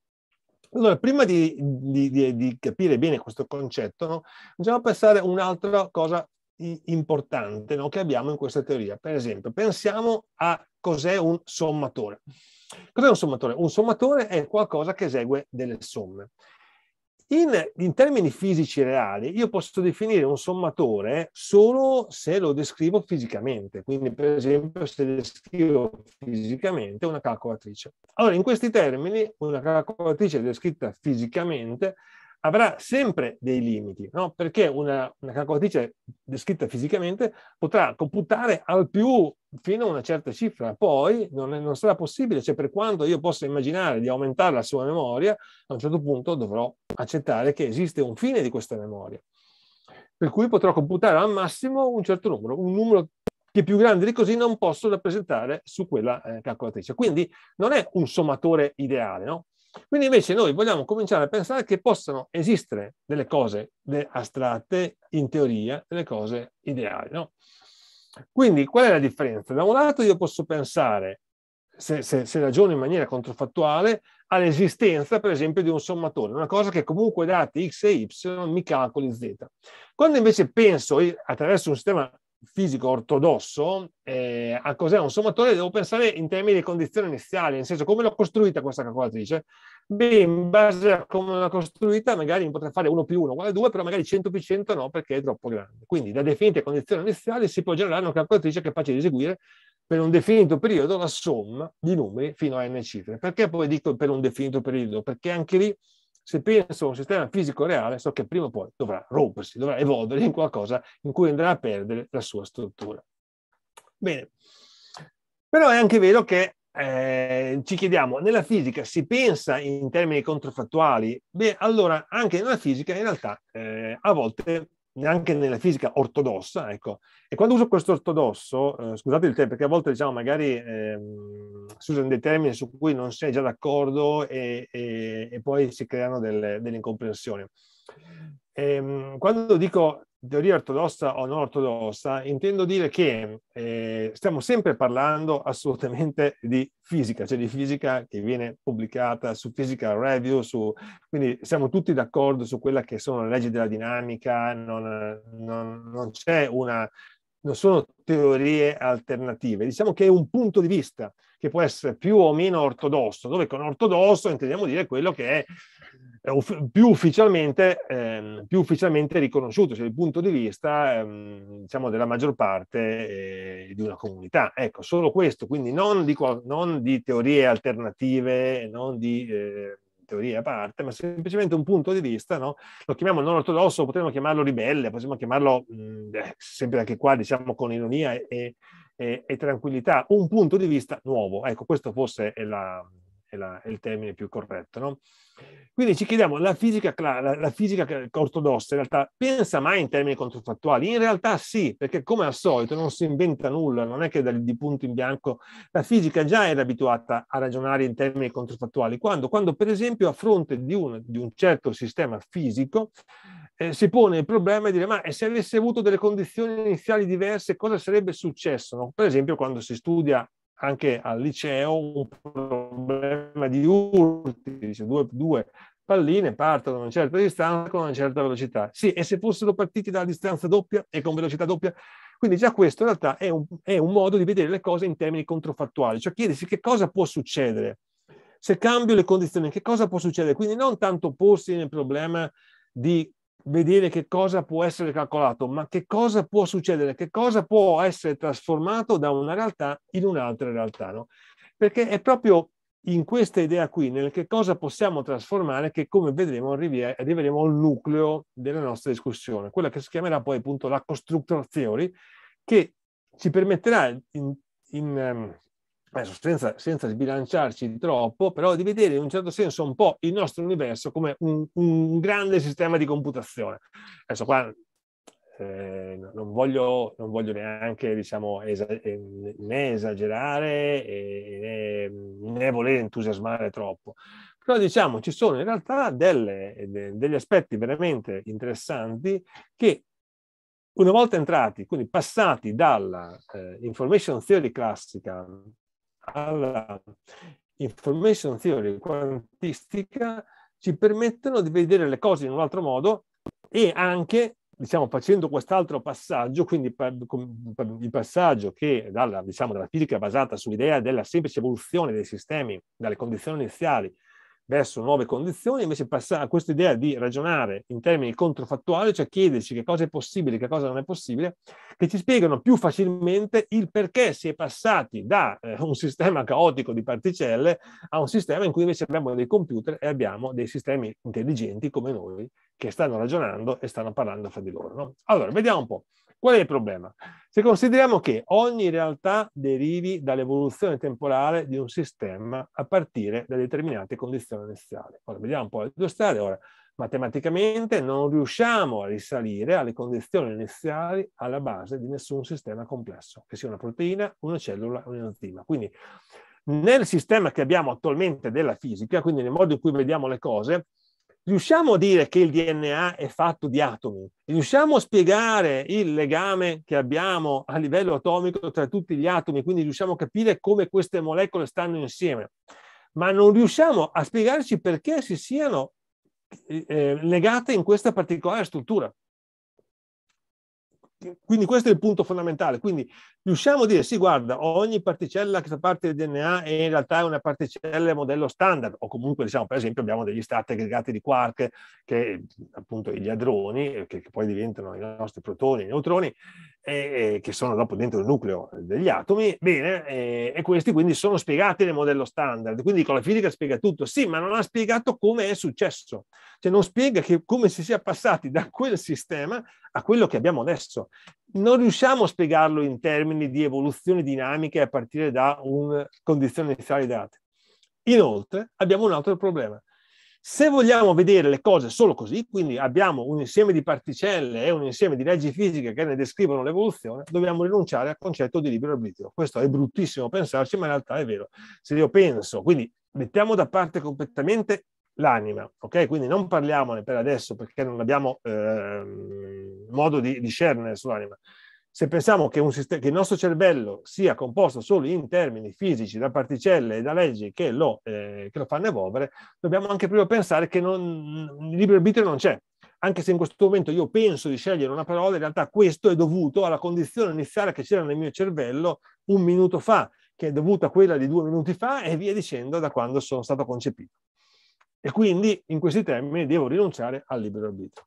Allora, prima di, di, di, di, capire bene questo concetto, no, bisogna pensare a un'altra cosa importante no, che abbiamo in questa teoria. Per esempio, pensiamo a cos'è un sommatore. Cos'è un sommatore? Un sommatore è qualcosa che esegue delle somme. In, in, termini fisici reali, io posso definire un sommatore solo se lo descrivo fisicamente, quindi per esempio se descrivo fisicamente una calcolatrice. Allora, in questi termini, una calcolatrice descritta fisicamente avrà sempre dei limiti, no? perché una, una, calcolatrice descritta fisicamente potrà computare al più fino a una certa cifra, poi non, è, non sarà possibile, cioè per quanto io possa immaginare di aumentare la sua memoria, a un certo punto dovrò accettare che esiste un fine di questa memoria, per cui potrò computare al massimo un certo numero, un numero che più grande di così non posso rappresentare su quella eh, calcolatrice. Quindi non è un sommatore ideale, no? Quindi invece noi vogliamo cominciare a pensare che possano esistere delle cose astratte, in teoria, delle cose ideali. No? Quindi qual è la differenza? Da un lato io posso pensare, se, se, se ragiono in maniera controfattuale, all'esistenza per esempio di un sommatore, una cosa che comunque dati x e y mi calcoli z. Quando invece penso attraverso un sistema fisico ortodosso, eh, a cos'è un sommatore, devo pensare in termini di condizione iniziale, nel senso come l'ho costruita questa calcolatrice. Beh, in base a come l'ho costruita, magari potrei fare 1 più 1 uguale a 2, però magari 100 più 100 no, perché è troppo grande. Quindi da definite condizioni iniziali si può generare una calcolatrice capace di eseguire per un definito periodo la somma di numeri fino a n cifre. Perché poi dico per un definito periodo? Perché anche lì se penso a un sistema fisico reale, so che prima o poi dovrà rompersi, dovrà evolvere in qualcosa in cui andrà a perdere la sua struttura. Bene, però è anche vero che eh, ci chiediamo, nella fisica si pensa in termini controfattuali? Beh, allora anche nella fisica in realtà eh, a volte neanche nella fisica ortodossa, ecco. E quando uso questo ortodosso, eh, scusate il tempo, perché a volte diciamo magari eh, si usano dei termini su cui non si è già d'accordo e, e, e poi si creano delle, delle incomprensioni. E, ehm, quando dico teoria ortodossa o non ortodossa, intendo dire che eh, stiamo sempre parlando assolutamente di fisica, cioè di fisica che viene pubblicata su Physical Review, su, quindi siamo tutti d'accordo su quelle che sono le leggi della dinamica, non, non, non c'è una non sono teorie alternative, diciamo che è un punto di vista che può essere più o meno ortodosso, dove con ortodosso intendiamo dire quello che è eh, più ufficialmente, ehm, più ufficialmente, riconosciuto, cioè il punto di vista ehm, diciamo, della maggior parte eh, di una comunità. Ecco, solo questo, quindi non di, non di teorie alternative, non di eh, teorie a parte, ma semplicemente un punto di vista, no? lo chiamiamo non ortodosso, potremmo chiamarlo ribelle, possiamo chiamarlo, mh, mm, eh, sempre anche qua, diciamo con ironia e, e, e, tranquillità, un punto di vista nuovo. Ecco, questo è la, è, la, è il termine più corretto. No? Quindi ci chiediamo, la fisica, la, la fisica, ortodossa in realtà pensa mai in termini controfattuali? In realtà sì, perché come al solito non si inventa nulla, non è che di punto in bianco la fisica già era abituata a ragionare in termini controfattuali, quando, quando per esempio a fronte di un, di un certo sistema fisico eh, si pone il problema di dire ma se avesse avuto delle condizioni iniziali diverse cosa sarebbe successo? No? Per esempio quando si studia anche al liceo un problema di urti, cioè due, due palline partono a una certa distanza con una certa velocità. Sì, e se fossero partiti dalla distanza doppia e con velocità doppia? Quindi già questo in realtà è un, è un modo di vedere le cose in termini controfattuali, cioè chiedersi che cosa può succedere. Se cambio le condizioni, che cosa può succedere? Quindi non tanto porsi nel problema di vedere che cosa può essere calcolato, ma che cosa può succedere, che cosa può essere trasformato da una realtà in un'altra realtà. No? Perché è proprio in questa idea qui, nel che cosa possiamo trasformare, che come vedremo arriveremo al nucleo della nostra discussione, quella che si chiamerà poi appunto la constructor theory, che ci permetterà in, in, ehm, adesso senza, senza, sbilanciarci troppo, però di vedere in un certo senso un po' il nostro universo come un, un grande sistema di computazione. Adesso qua eh, non, voglio, non, voglio, neanche diciamo, esa- eh, né esagerare né, né voler entusiasmare troppo, però diciamo ci sono in realtà delle, de- degli aspetti veramente interessanti che una volta entrati, quindi passati dalla eh, information theory classica alla information theory quantistica ci permettono di vedere le cose in un altro modo e anche diciamo, facendo quest'altro passaggio, quindi il passaggio che dalla, diciamo, dalla fisica basata sull'idea della semplice evoluzione dei sistemi dalle condizioni iniziali verso nuove condizioni, invece passare a questa idea di ragionare in termini controfattuali, cioè chiederci che cosa è possibile, che cosa non è possibile, che ci spiegano più facilmente il perché si è passati da eh, un sistema caotico di particelle a un sistema in cui invece abbiamo dei computer e abbiamo dei sistemi intelligenti come noi che stanno ragionando e stanno parlando fra di loro. No? Allora, vediamo un po'. Qual è il problema? Se consideriamo che ogni realtà derivi dall'evoluzione temporale di un sistema a partire da determinate condizioni iniziali. Ora vediamo un po' le due strade. Ora, matematicamente non riusciamo a risalire alle condizioni iniziali alla base di nessun sistema complesso, che sia una proteina, una cellula o un enzima. Quindi nel sistema che abbiamo attualmente della fisica, quindi nel modo in cui vediamo le cose, riusciamo a dire che il DNA è fatto di atomi? Riusciamo a spiegare il legame che abbiamo a livello atomico tra tutti gli atomi, quindi riusciamo a capire come queste molecole stanno insieme, ma non riusciamo a spiegarci perché si siano eh, eh legate in questa particolare struttura. Quindi questo è il punto fondamentale. Quindi riusciamo a dire, sì, guarda, ogni particella che fa parte del DNA è in realtà una particella modello standard, o comunque, diciamo, per esempio, abbiamo degli strati aggregati di quark, che appunto gli hadroni, eh, che, che poi diventano i nostri protoni, i neutroni, eh, che sono dopo dentro il nucleo degli atomi, bene, eh, e questi quindi sono spiegati nel modello standard. Quindi con la fisica spiega tutto, sì, ma non ha spiegato come è successo, cioè non spiega che, come si sia passati da quel sistema a quello che abbiamo adesso non riusciamo a spiegarlo in termini di evoluzioni dinamiche a partire da una condizione iniziale date. Inoltre abbiamo un altro problema. Se vogliamo vedere le cose solo così, quindi abbiamo un insieme di particelle e un insieme di leggi fisiche che ne descrivono l'evoluzione, dobbiamo rinunciare al concetto di libero arbitrio. Questo è bruttissimo pensarci, ma in realtà è vero. Se io penso, quindi mettiamo da parte completamente l'anima, ok? Quindi non parliamone per adesso perché non abbiamo eh, modo di discernere sull'anima. Se pensiamo che, sistema, che, il nostro cervello sia composto solo in termini fisici, da particelle e da leggi che lo, eh, che lo fanno evolvere, dobbiamo anche prima pensare che non, il libero arbitrio non c'è. Anche se in questo momento io penso di scegliere una parola, in realtà questo è dovuto alla condizione iniziale che c'era nel mio cervello un minuto fa, che è dovuta a quella di due minuti fa e via dicendo da quando sono stato concepito. E quindi in questi termini devo rinunciare al libero arbitrio.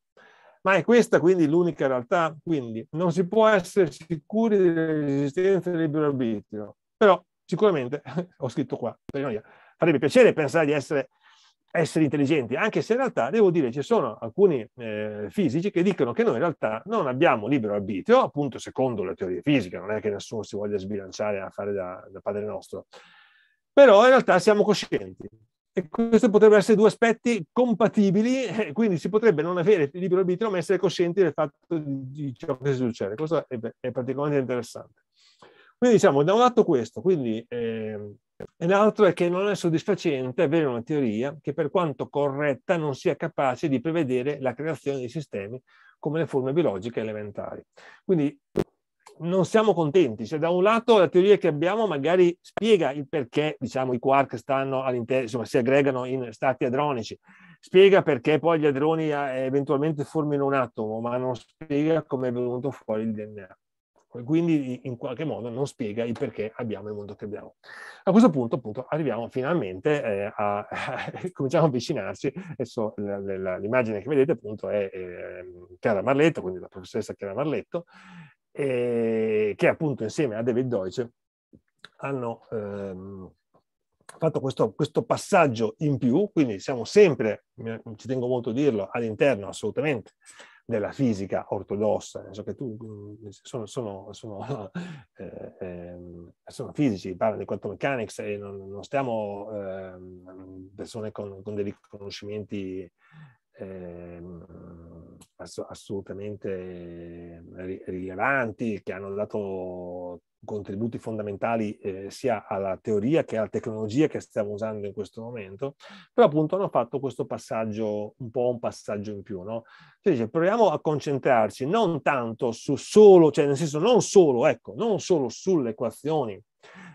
Ma è questa quindi l'unica realtà? Quindi non si può essere sicuri dell'esistenza del libero arbitrio, però sicuramente, ho scritto qua, farebbe piacere pensare di essere, essere, intelligenti, anche se in realtà, devo dire, ci sono alcuni eh, fisici che dicono che noi in realtà non abbiamo libero arbitrio, appunto secondo le teorie fisiche, non è che nessuno si voglia sbilanciare a fare da, da padre nostro, però in realtà siamo coscienti e questi potrebbero essere due aspetti compatibili, eh, quindi si potrebbe non avere il libero arbitrio ma essere coscienti del fatto di ciò che succede. Questo è, è particolarmente interessante. Quindi diciamo, da un lato questo, quindi, eh, e l'altro è che non è soddisfacente avere una teoria che per quanto corretta non sia capace di prevedere la creazione di sistemi come le forme biologiche elementari. Quindi non siamo contenti. Cioè, da un lato la teoria che abbiamo magari spiega il perché diciamo, i quark stanno all'interno, insomma, si aggregano in stati adronici, spiega perché poi gli adroni eh, eventualmente formino un atomo, ma non spiega come è venuto fuori il DNA. Quindi in qualche modo non spiega il perché abbiamo il mondo che abbiamo. A questo punto, appunto, arriviamo finalmente eh, a, cominciamo a avvicinarci. Adesso l'immagine che vedete appunto è eh, Chiara Marletto, quindi la professoressa Chiara Marletto, eh, che appunto insieme a David Deutsch hanno ehm, fatto questo, questo, passaggio in più, quindi siamo sempre, ci tengo molto a dirlo, all'interno assolutamente della fisica ortodossa, so che tu mm, sono, sono, sono, eh, eh, sono fisici, parlano di quantum mechanics e non, non stiamo eh, persone con, con, dei riconoscimenti Ehm, ass- assolutamente rilevanti, che hanno dato contributi fondamentali eh, sia alla teoria che alla tecnologia che stiamo usando in questo momento, però appunto hanno fatto questo passaggio, un po' un passaggio in più, no? Cioè dice, proviamo a concentrarci non tanto su solo, cioè nel senso non solo, ecco, non solo sulle equazioni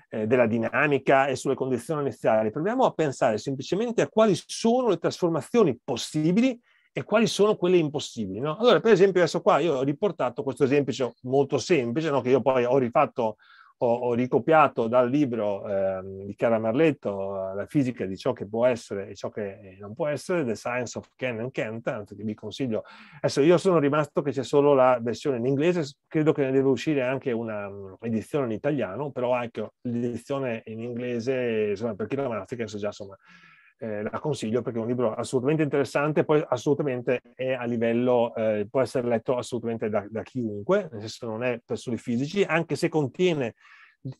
eh, della dinamica e sulle condizioni iniziali, proviamo a pensare semplicemente a quali sono le trasformazioni possibili e quali sono quelle impossibili. No? Allora, per esempio, adesso qua io ho riportato questo esempio cioè, molto semplice, no? che io poi ho rifatto ho, ho ricopiato dal libro eh, di Chiara Marletto eh, la fisica di ciò che può essere e ciò che eh, non può essere, The Science of Ken and Kent, anzi vi consiglio. Adesso io sono rimasto che c'è solo la versione in inglese, credo che ne deve uscire anche un'edizione mm, in italiano, però anche ecco, l'edizione in inglese, insomma, per chi la mastica, adesso già insomma, eh, la consiglio perché è un libro assolutamente interessante, poi assolutamente è a livello, eh, può essere letto assolutamente da, da, chiunque, nel senso non è per soli fisici, anche se contiene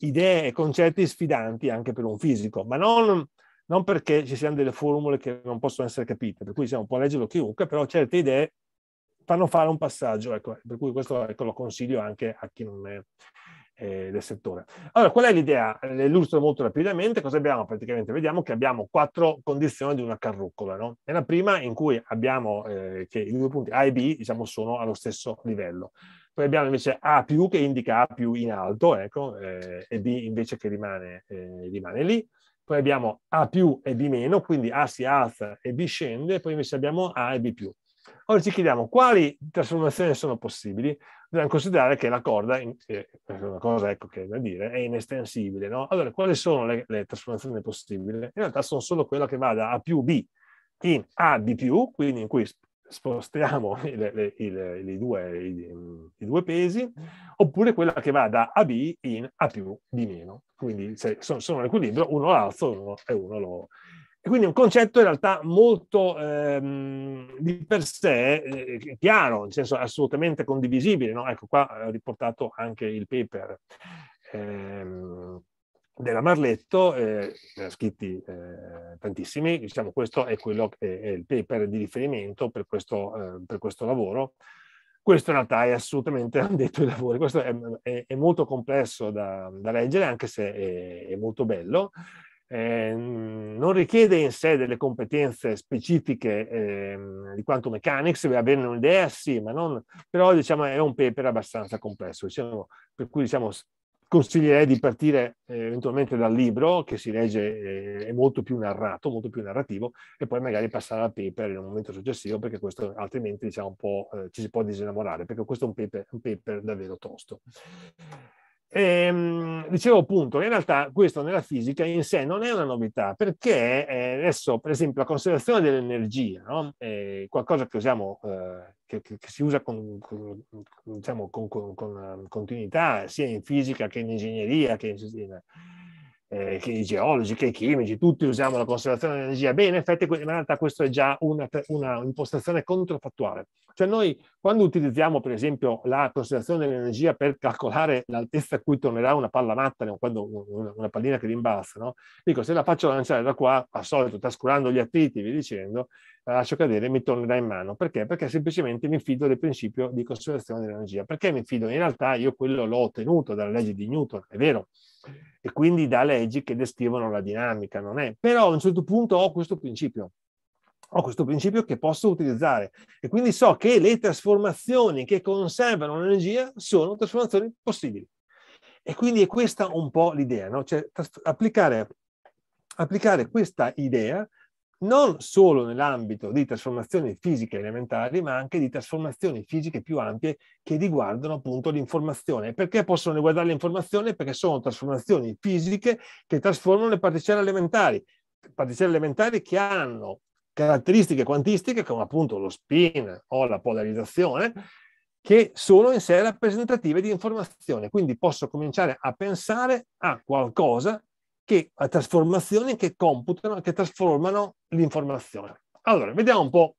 idee e concetti sfidanti anche per un fisico, ma non, non perché ci siano delle formule che non possono essere capite, per cui diciamo, può leggerlo chiunque, però certe idee fanno fare un passaggio, ecco, per cui questo ecco, lo consiglio anche a chi non è eh, del settore. Allora, qual è l'idea? Le illustro molto rapidamente. Cosa abbiamo praticamente? Vediamo che abbiamo quattro condizioni di una carrucola. No? È la prima in cui abbiamo eh, che i due punti A e B diciamo, sono allo stesso livello. Poi abbiamo invece A più che indica A più in alto, ecco, eh, e B invece che rimane, eh, rimane lì. Poi abbiamo A più e B meno, quindi A si alza e B scende, poi invece abbiamo A e B più. Ora ci chiediamo quali trasformazioni sono possibili dobbiamo considerare che la corda, eh, una cosa ecco che è da dire, è inestensibile. No? Allora, quali sono le, le trasformazioni possibili? In realtà sono solo quella che va da A più B in A di più, quindi in cui spostiamo i, le, i, i, due, i, due, pesi, oppure quella che va da AB in A più di meno. Quindi sono, sono in equilibrio, uno l'alzo uno, e uno lo, quindi un concetto in realtà molto ehm, di per sé eh, chiaro, nel senso assolutamente condivisibile. No? Ecco qua ho riportato anche il paper ehm, della Marletto, eh, ne ha scritti eh, tantissimi, diciamo questo è, quello, è, è il paper di riferimento per questo, eh, per questo, lavoro. Questo in realtà è assolutamente, hanno detto i lavori, questo è, è molto complesso da, da, leggere anche se è molto bello eh, non richiede in sé delle competenze specifiche eh, di quantum mechanics, per averne un'idea sì, ma non, però diciamo è un paper abbastanza complesso, diciamo, per cui diciamo, consiglierei di partire eh, eventualmente dal libro che si legge, eh, è molto più narrato, molto più narrativo, e poi magari passare al paper in un momento successivo, perché questo altrimenti diciamo, eh, ci si può disinnamorare, perché questo è un paper, un paper davvero tosto. Ehm, dicevo appunto, in realtà questo nella fisica in sé non è una novità, perché eh, adesso, per esempio, la conservazione dell'energia no? è qualcosa che usiamo, eh, che, che, si usa con, con, diciamo, con, con, continuità sia in fisica che in ingegneria che in, in eh, che i geologi, che i chimici, tutti usiamo la conservazione dell'energia. Bene, in effetti in realtà questa è già un'impostazione controfattuale. Cioè noi quando utilizziamo per esempio la conservazione dell'energia per calcolare l'altezza a cui tornerà una palla matta, una, una pallina che rimbalza, no? dico se la faccio lanciare da qua, al solito trascurando gli attriti, vi dicendo, la lascio cadere, mi tornerà in mano. Perché? Perché semplicemente mi fido del principio di conservazione dell'energia. Perché mi fido? In realtà io quello l'ho ottenuto dalla legge di Newton, è vero, e quindi da leggi che descrivono la dinamica, non è? Però a un certo punto ho questo principio. Ho questo principio che posso utilizzare e quindi so che le trasformazioni che conservano l'energia sono trasformazioni possibili. E quindi è questa un po' l'idea, no? cioè, applicare, applicare questa idea non solo nell'ambito di trasformazioni fisiche elementari, ma anche di trasformazioni fisiche più ampie che riguardano appunto l'informazione. Perché possono riguardare l'informazione? Perché sono trasformazioni fisiche che trasformano le particelle elementari, particelle elementari che hanno caratteristiche quantistiche come appunto lo spin o la polarizzazione, che sono in sé rappresentative di informazione. Quindi posso cominciare a pensare a qualcosa che, trasformazioni che computano, che trasformano l'informazione. Allora, vediamo un po'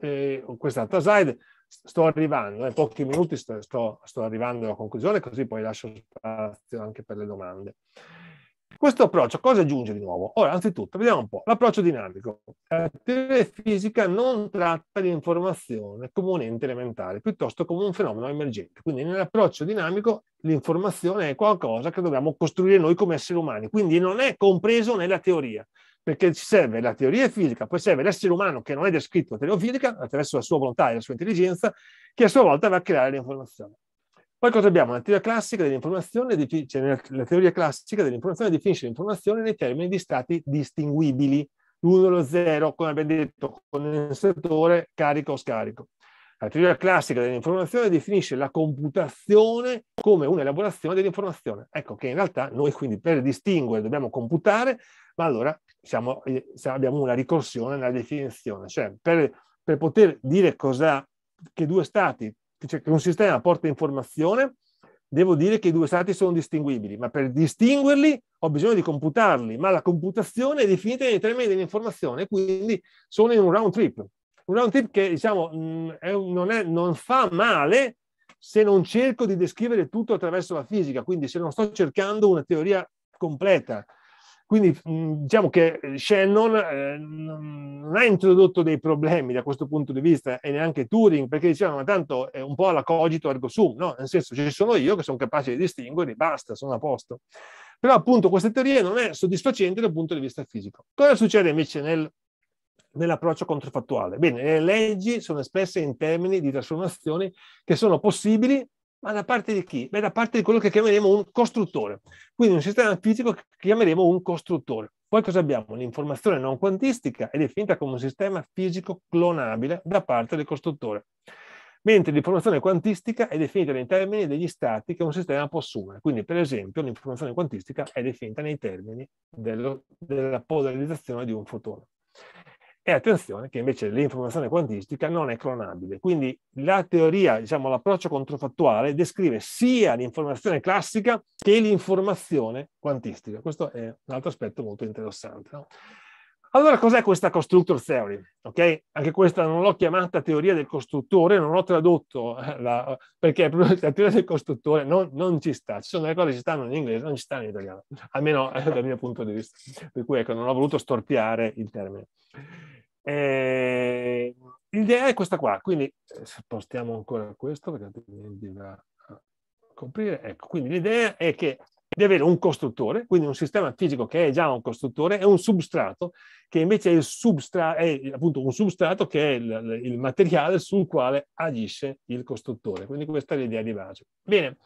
eh, altra slide. Sto arrivando, in eh, pochi minuti sto, sto, sto, arrivando alla conclusione, così poi lascio spazio anche per le domande. Questo approccio cosa aggiunge di nuovo? Ora, anzitutto, vediamo un po'. L'approccio dinamico. La teoria fisica non tratta l'informazione come un ente elementare, piuttosto come un fenomeno emergente. Quindi nell'approccio dinamico l'informazione è qualcosa che dobbiamo costruire noi come esseri umani, quindi non è compreso nella teoria perché ci serve la teoria fisica, poi serve l'essere umano che non è descritto in teoria fisica attraverso la sua volontà e la sua intelligenza, che a sua volta va a creare l'informazione. Poi cosa abbiamo? La teoria classica dell'informazione, cioè la teoria classica dell'informazione definisce l'informazione nei termini di stati distinguibili, l'1 e lo 0, come abbiamo detto, condensatore, carico o scarico. La teoria classica dell'informazione definisce la computazione come un'elaborazione dell'informazione. Ecco che in realtà noi quindi per distinguere dobbiamo computare, ma allora siamo, eh, abbiamo una ricorsione nella definizione. Cioè per, per poter dire cosa, che due stati cioè che un sistema porta informazione, devo dire che i due stati sono distinguibili, ma per distinguerli ho bisogno di computarli, ma la computazione è definita nei termini dell'informazione, quindi sono in un round trip. Un round trip che diciamo, mm, non, è, non fa male se non cerco di descrivere tutto attraverso la fisica, quindi se non sto cercando una teoria completa, quindi mhmm, diciamo che Shannon eh, non ha introdotto dei problemi da questo punto di vista e neanche Turing, perché diceva, ma tanto è un po' alla cogito ergo sum, no? Nel senso ci sono io che sono capace di distinguere, basta, sono a posto. Però appunto questa teoria non è soddisfacente dal punto di vista fisico. Cosa succede invece nel nell'approccio controfattuale. Bene, le leggi sono espresse in termini di trasformazioni che sono possibili ma da parte di chi? Beh, da parte di quello che chiameremo un costruttore. Quindi un sistema fisico che chiameremo un costruttore. Poi cosa abbiamo? L'informazione non quantistica è definita come un sistema fisico clonabile da parte del costruttore. Mentre l'informazione quantistica è definita nei termini degli stati che un sistema può assumere. Quindi, per esempio, l'informazione quantistica è definita nei termini dello, della polarizzazione di un fotone. E attenzione che invece l'informazione quantistica non è clonabile. Quindi la teoria, diciamo l'approccio controfattuale, descrive sia l'informazione classica che l'informazione quantistica. Questo è un altro aspetto molto interessante. No? Allora, cos'è questa constructor theory? Okay? Anche questa non l'ho chiamata teoria del costruttore, non l'ho tradotto eh, la, perché la teoria del costruttore non, non, ci sta. Ci sono delle cose che ci stanno in inglese, non ci stanno in italiano, almeno eh, dal mio punto di vista. Per cui ecco, non ho voluto storpiare il termine. Eh, l'idea è questa qua, quindi eh, spostiamo ancora questo perché altrimenti va a coprire. Ecco, quindi l'idea è che deve avere un costruttore, quindi un sistema fisico che è già un costruttore, e un substrato, che invece è, il substra- è appunto un substrato che è il, il, materiale sul quale agisce il costruttore. Quindi questa è l'idea di base. Bene,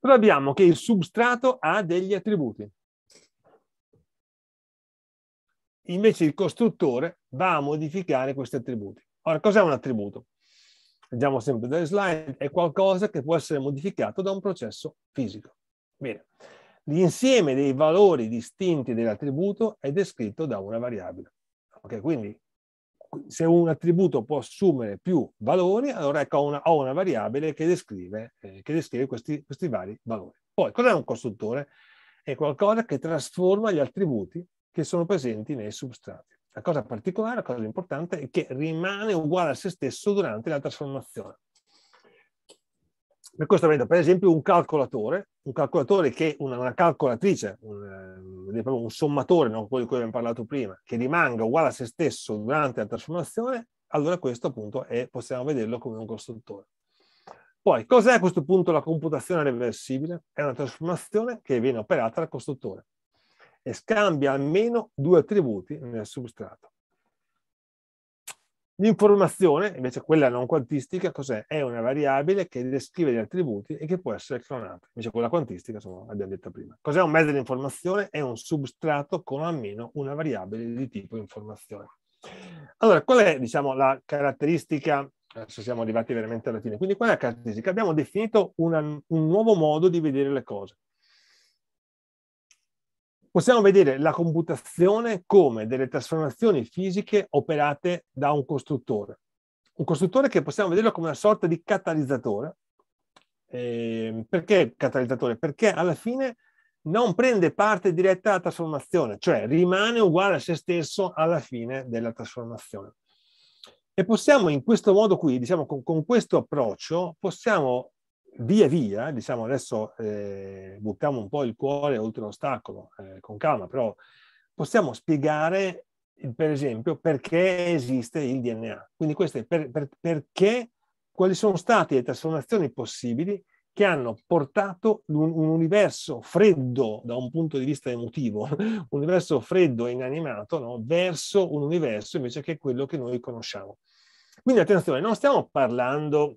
però abbiamo che il substrato ha degli attributi invece il costruttore va a modificare questi attributi. Ora, cos'è un attributo? Leggiamo sempre dalle slide, è qualcosa che può essere modificato da un processo fisico. Bene, l'insieme dei valori distinti dell'attributo è descritto da una variabile. Ok, quindi se un attributo può assumere più valori, allora ecco, ho una, ho una variabile che descrive, eh, che descrive questi, questi vari valori. Poi, cos'è un costruttore? È qualcosa che trasforma gli attributi che sono presenti nei substrati. La cosa particolare, la cosa importante è che rimane uguale a se stesso durante la trasformazione. Per questo avete per esempio un calcolatore, un calcolatore che una, una calcolatrice, un, eh, un sommatore, non quello di cui abbiamo parlato prima, che rimanga uguale a se stesso durante la trasformazione, allora questo appunto è, possiamo vederlo come un costruttore. Poi, cos'è a questo punto la computazione reversibile? È una trasformazione che viene operata dal costruttore e scambia almeno due attributi nel substrato. L'informazione, invece quella non quantistica, cos'è? È una variabile che descrive gli attributi e che può essere clonata. Invece quella quantistica, insomma, abbiamo detto prima. Cos'è un mezzo di informazione? È un substrato con almeno una variabile di tipo informazione. Allora, qual è, diciamo, la caratteristica, adesso siamo arrivati veramente alla fine, quindi qual è la caratteristica? Abbiamo definito una, un nuovo modo di vedere le cose possiamo vedere la computazione come delle trasformazioni fisiche operate da un costruttore. Un costruttore che possiamo vederlo come una sorta di catalizzatore. Eh, perché catalizzatore? Perché alla fine non prende parte diretta alla trasformazione, cioè rimane uguale a se stesso alla fine della trasformazione. E possiamo in questo modo qui, diciamo con, con questo approccio, possiamo via via, diciamo adesso eh, buttiamo un po' il cuore oltre l'ostacolo, eh, con calma, però possiamo spiegare per esempio perché esiste il DNA. Quindi queste per, per, perché, quali sono state le trasformazioni possibili che hanno portato un, un universo freddo da un punto di vista emotivo, un universo freddo e inanimato, no? verso un universo invece che quello che noi conosciamo. Quindi attenzione, non stiamo parlando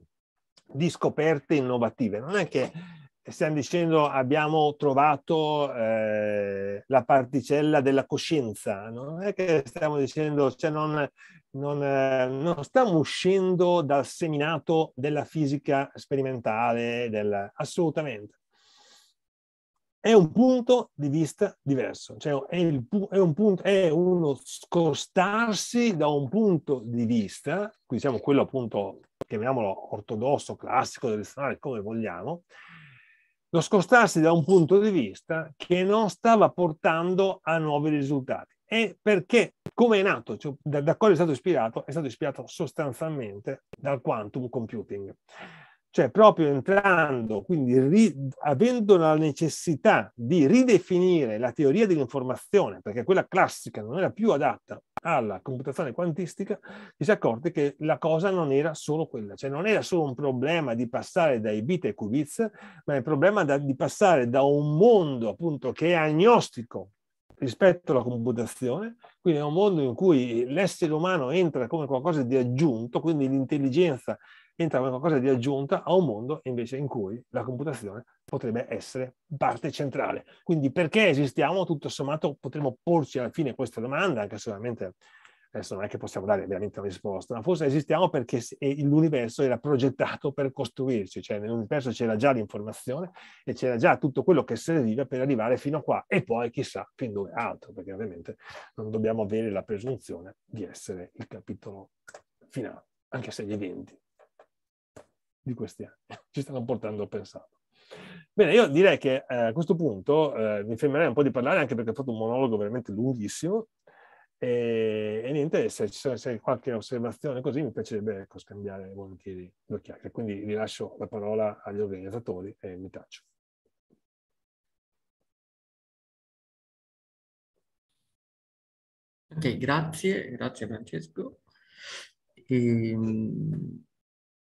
di scoperte innovative. Non è che stiamo dicendo abbiamo trovato eh, la particella della coscienza, non è che stiamo dicendo, cioè non, non, eh, non stiamo uscendo dal seminato della fisica sperimentale, del, assolutamente. È un punto di vista diverso, cioè è, il, è, un punto, è uno scostarsi da un punto di vista, qui siamo quello appunto chiamiamolo ortodosso, classico, tradizionale, come vogliamo, lo scostarsi da un punto di vista che non stava portando a nuovi risultati. E perché, come è nato, cioè da, da cosa è stato ispirato, è stato ispirato sostanzialmente dal quantum computing. Cioè proprio entrando, quindi ri, avendo la necessità di ridefinire la teoria dell'informazione, perché quella classica non era più adatta alla computazione quantistica, ci si è accorti che la cosa non era solo quella, cioè non era solo un problema di passare dai bit ai qubits, ma il problema da, di passare da un mondo appunto che è agnostico rispetto alla computazione, quindi è un mondo in cui l'essere umano entra come qualcosa di aggiunto, quindi l'intelligenza entra come qualcosa di aggiunta a un mondo invece in cui la computazione potrebbe essere parte centrale. Quindi perché esistiamo? Tutto sommato potremmo porci alla fine questa domanda, anche se ovviamente adesso non è che possiamo dare veramente una risposta, ma forse esistiamo perché l'universo era progettato per costruirci, cioè nell'universo c'era già l'informazione e c'era già tutto quello che serviva per arrivare fino a qua e poi chissà fin dove altro, perché ovviamente non dobbiamo avere la presunzione di essere il capitolo finale, anche se gli eventi di questi anni ci stanno portando a pensare. Bene, io direi che eh, a questo punto eh, mi fermerei un po' di parlare anche perché ho fatto un monologo veramente lunghissimo e, e niente, se ci sono qualche osservazione così mi piacerebbe ecco, scambiare volentieri due chiacchiere, quindi lascio la parola agli organizzatori e mi taccio. Ok, grazie, grazie Francesco. E, ehm,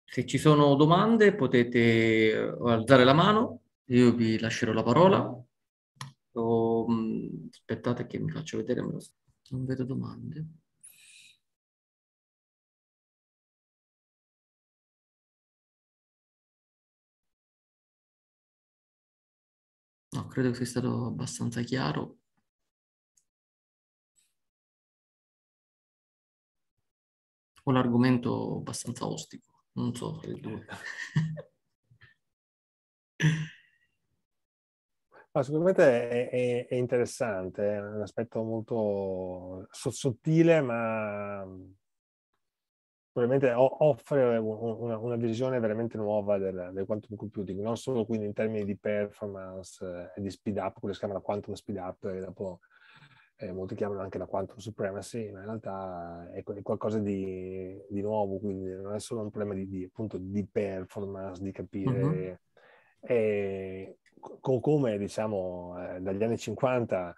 se ci sono domande potete eh, alzare la mano, io vi lascerò la parola. Oh, aspettate che mi faccio vedere, non vedo domande. No, credo che sia stato abbastanza chiaro. Ho l'argomento abbastanza ostico. Non so se due. No, sicuramente è, è, è, interessante, è un aspetto molto sottile, ma probabilmente offre una, una visione veramente nuova del, del, quantum computing, non solo quindi in termini di performance e di speed up, quello che si chiama quantum speed up, che dopo eh, molti chiamano anche la quantum supremacy, ma in realtà è, è qualcosa di, di, nuovo, quindi non è solo un problema di, di, appunto, di performance, di capire mm-hmm. e, co- come diciamo eh, dagli anni 50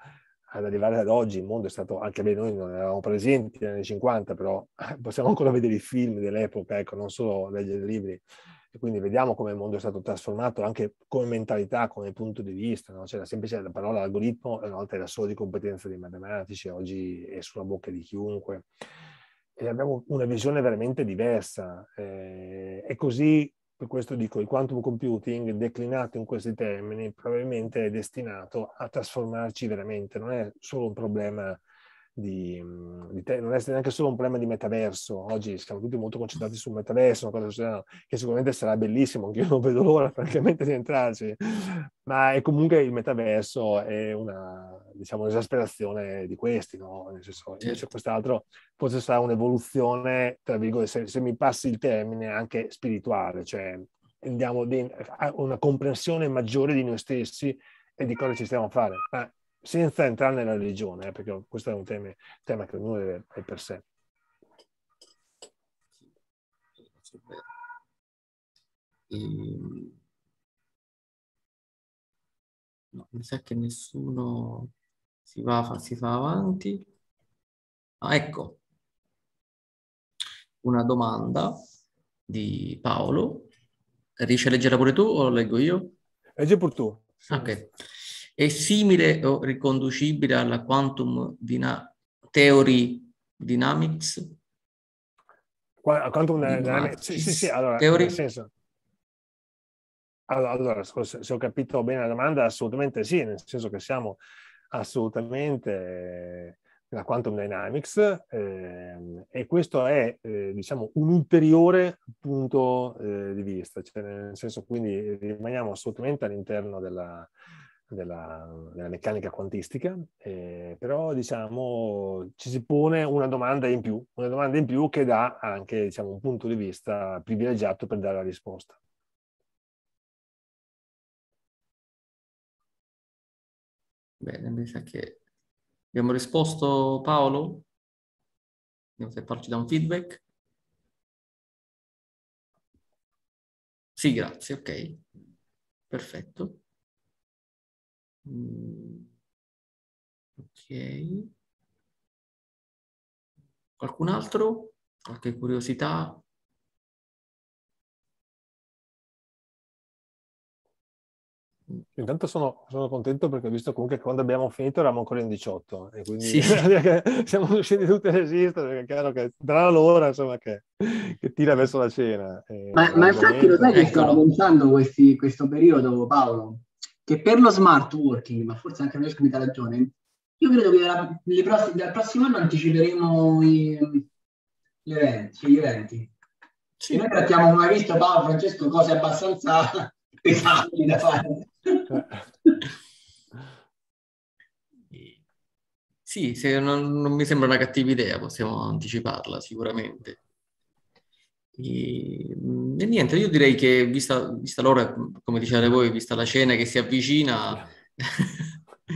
ad arrivare ad oggi il mondo è stato, anche beh, noi non eravamo presenti negli anni 50, però possiamo ancora vedere i film dell'epoca, ecco, non solo leggere libri e quindi vediamo come il mondo è stato trasformato anche come mentalità, come punto di vista, no? c'è la semplice parola algoritmo, una volta era solo di competenza dei matematici, oggi è sulla bocca di chiunque. E abbiamo una visione veramente diversa. Eh, e così, per questo dico, il quantum computing declinato in questi termini probabilmente è destinato a trasformarci veramente, non è solo un problema di, mm, di te, non è neanche solo un problema di metaverso, oggi siamo tutti molto concentrati sul metaverso, una cosa, che sicuramente sarà bellissimo, anche io non vedo l'ora francamente di entrarci, ma è comunque il metaverso è una, diciamo, un'esasperazione di questi, no? nel senso invece quest'altro forse sarà un'evoluzione, tra virgolette, se, se mi passi il termine, anche spirituale, cioè andiamo a una comprensione maggiore di noi stessi e di cosa ci stiamo a fare. Ma senza entrare nella religione, eh, perché questo è un tema, tema che ognuno deve, è per sé. E... Ehm, no, mi sa che nessuno si va, si fa avanti. Ah, ecco, una domanda di Paolo. Riesci a leggere pure tu o la leggo io? Leggi pure tu. Ok è simile o riconducibile alla quantum dina- theory dynamics? quantum dynamics, sì, sì, sì, allora, theory? nel senso... Allora, se ho capito bene la domanda, assolutamente sì, nel senso che siamo assolutamente la quantum dynamics eh, e questo è, eh, diciamo, un ulteriore punto eh, di vista, cioè, nel senso quindi rimaniamo assolutamente all'interno della, della, della meccanica quantistica, eh, però diciamo ci si pone una domanda in più, una domanda in più che dà anche diciamo, un punto di vista privilegiato per dare la risposta. Bene, mi sa che abbiamo risposto Paolo. Vediamo se farci da un feedback. Sì, grazie, ok. Perfetto. Mm. Ok. Qualcun altro? Qualche curiosità? Intanto sono, sono, contento perché ho visto comunque che quando abbiamo finito eravamo ancora in 18 e quindi sì. siamo riusciti tutti a resistere perché è chiaro che tra l'ora insomma che, che tira verso la cena. Ma, ma infatti lo sai che sto pensando questi, questo periodo Paolo? che per lo smart working, ma forse anche per noi come ragione, io credo che la, pross- dal prossimo anno anticiperemo i, gli eventi. Gli eventi. Sì. Noi trattiamo, come hai visto Paolo Francesco, cose abbastanza pesanti da fare. Eh. Sì, se non, non mi sembra una cattiva idea, possiamo anticiparla sicuramente. E, niente, io direi che vista, vista l'ora, come dicevate voi, vista la cena che si avvicina,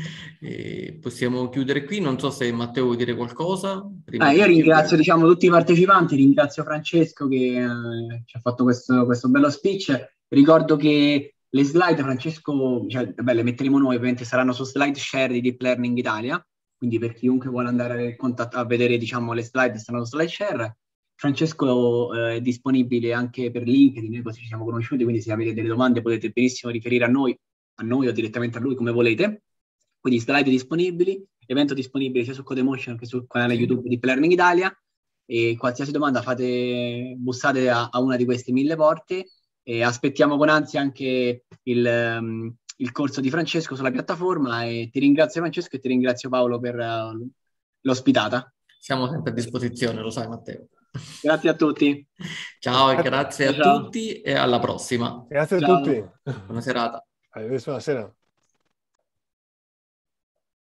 E possiamo chiudere qui, non so se Matteo vuole dire qualcosa. Ah, io ringrazio diciamo, tutti i partecipanti, ringrazio Francesco che eh, ci ha fatto questo, questo, bello speech. Ricordo che le slide, Francesco, cioè, beh, le metteremo noi, ovviamente saranno su SlideShare di Deep Learning Italia, quindi per chiunque vuole andare a, vedere diciamo, le slide saranno su SlideShare. Francesco eh, è disponibile anche per LinkedIn, noi così ci siamo conosciuti, quindi se avete delle domande potete benissimo riferire a noi, a noi o direttamente a lui come volete. Quindi slide disponibili, evento disponibile sia su Codemotion che sul canale YouTube di Learning Italia e qualsiasi domanda fate, bussate a, a una di queste mille porte e aspettiamo con ansia anche il, um, il, corso di Francesco sulla piattaforma e ti ringrazio Francesco e ti ringrazio Paolo per uh, l'ospitata. Siamo sempre a disposizione, lo sai Matteo. Grazie a tutti. Ciao e grazie a ciao. tutti e alla prossima. Grazie ciao. a tutti. Buona serata. Arrivederci, buona sera.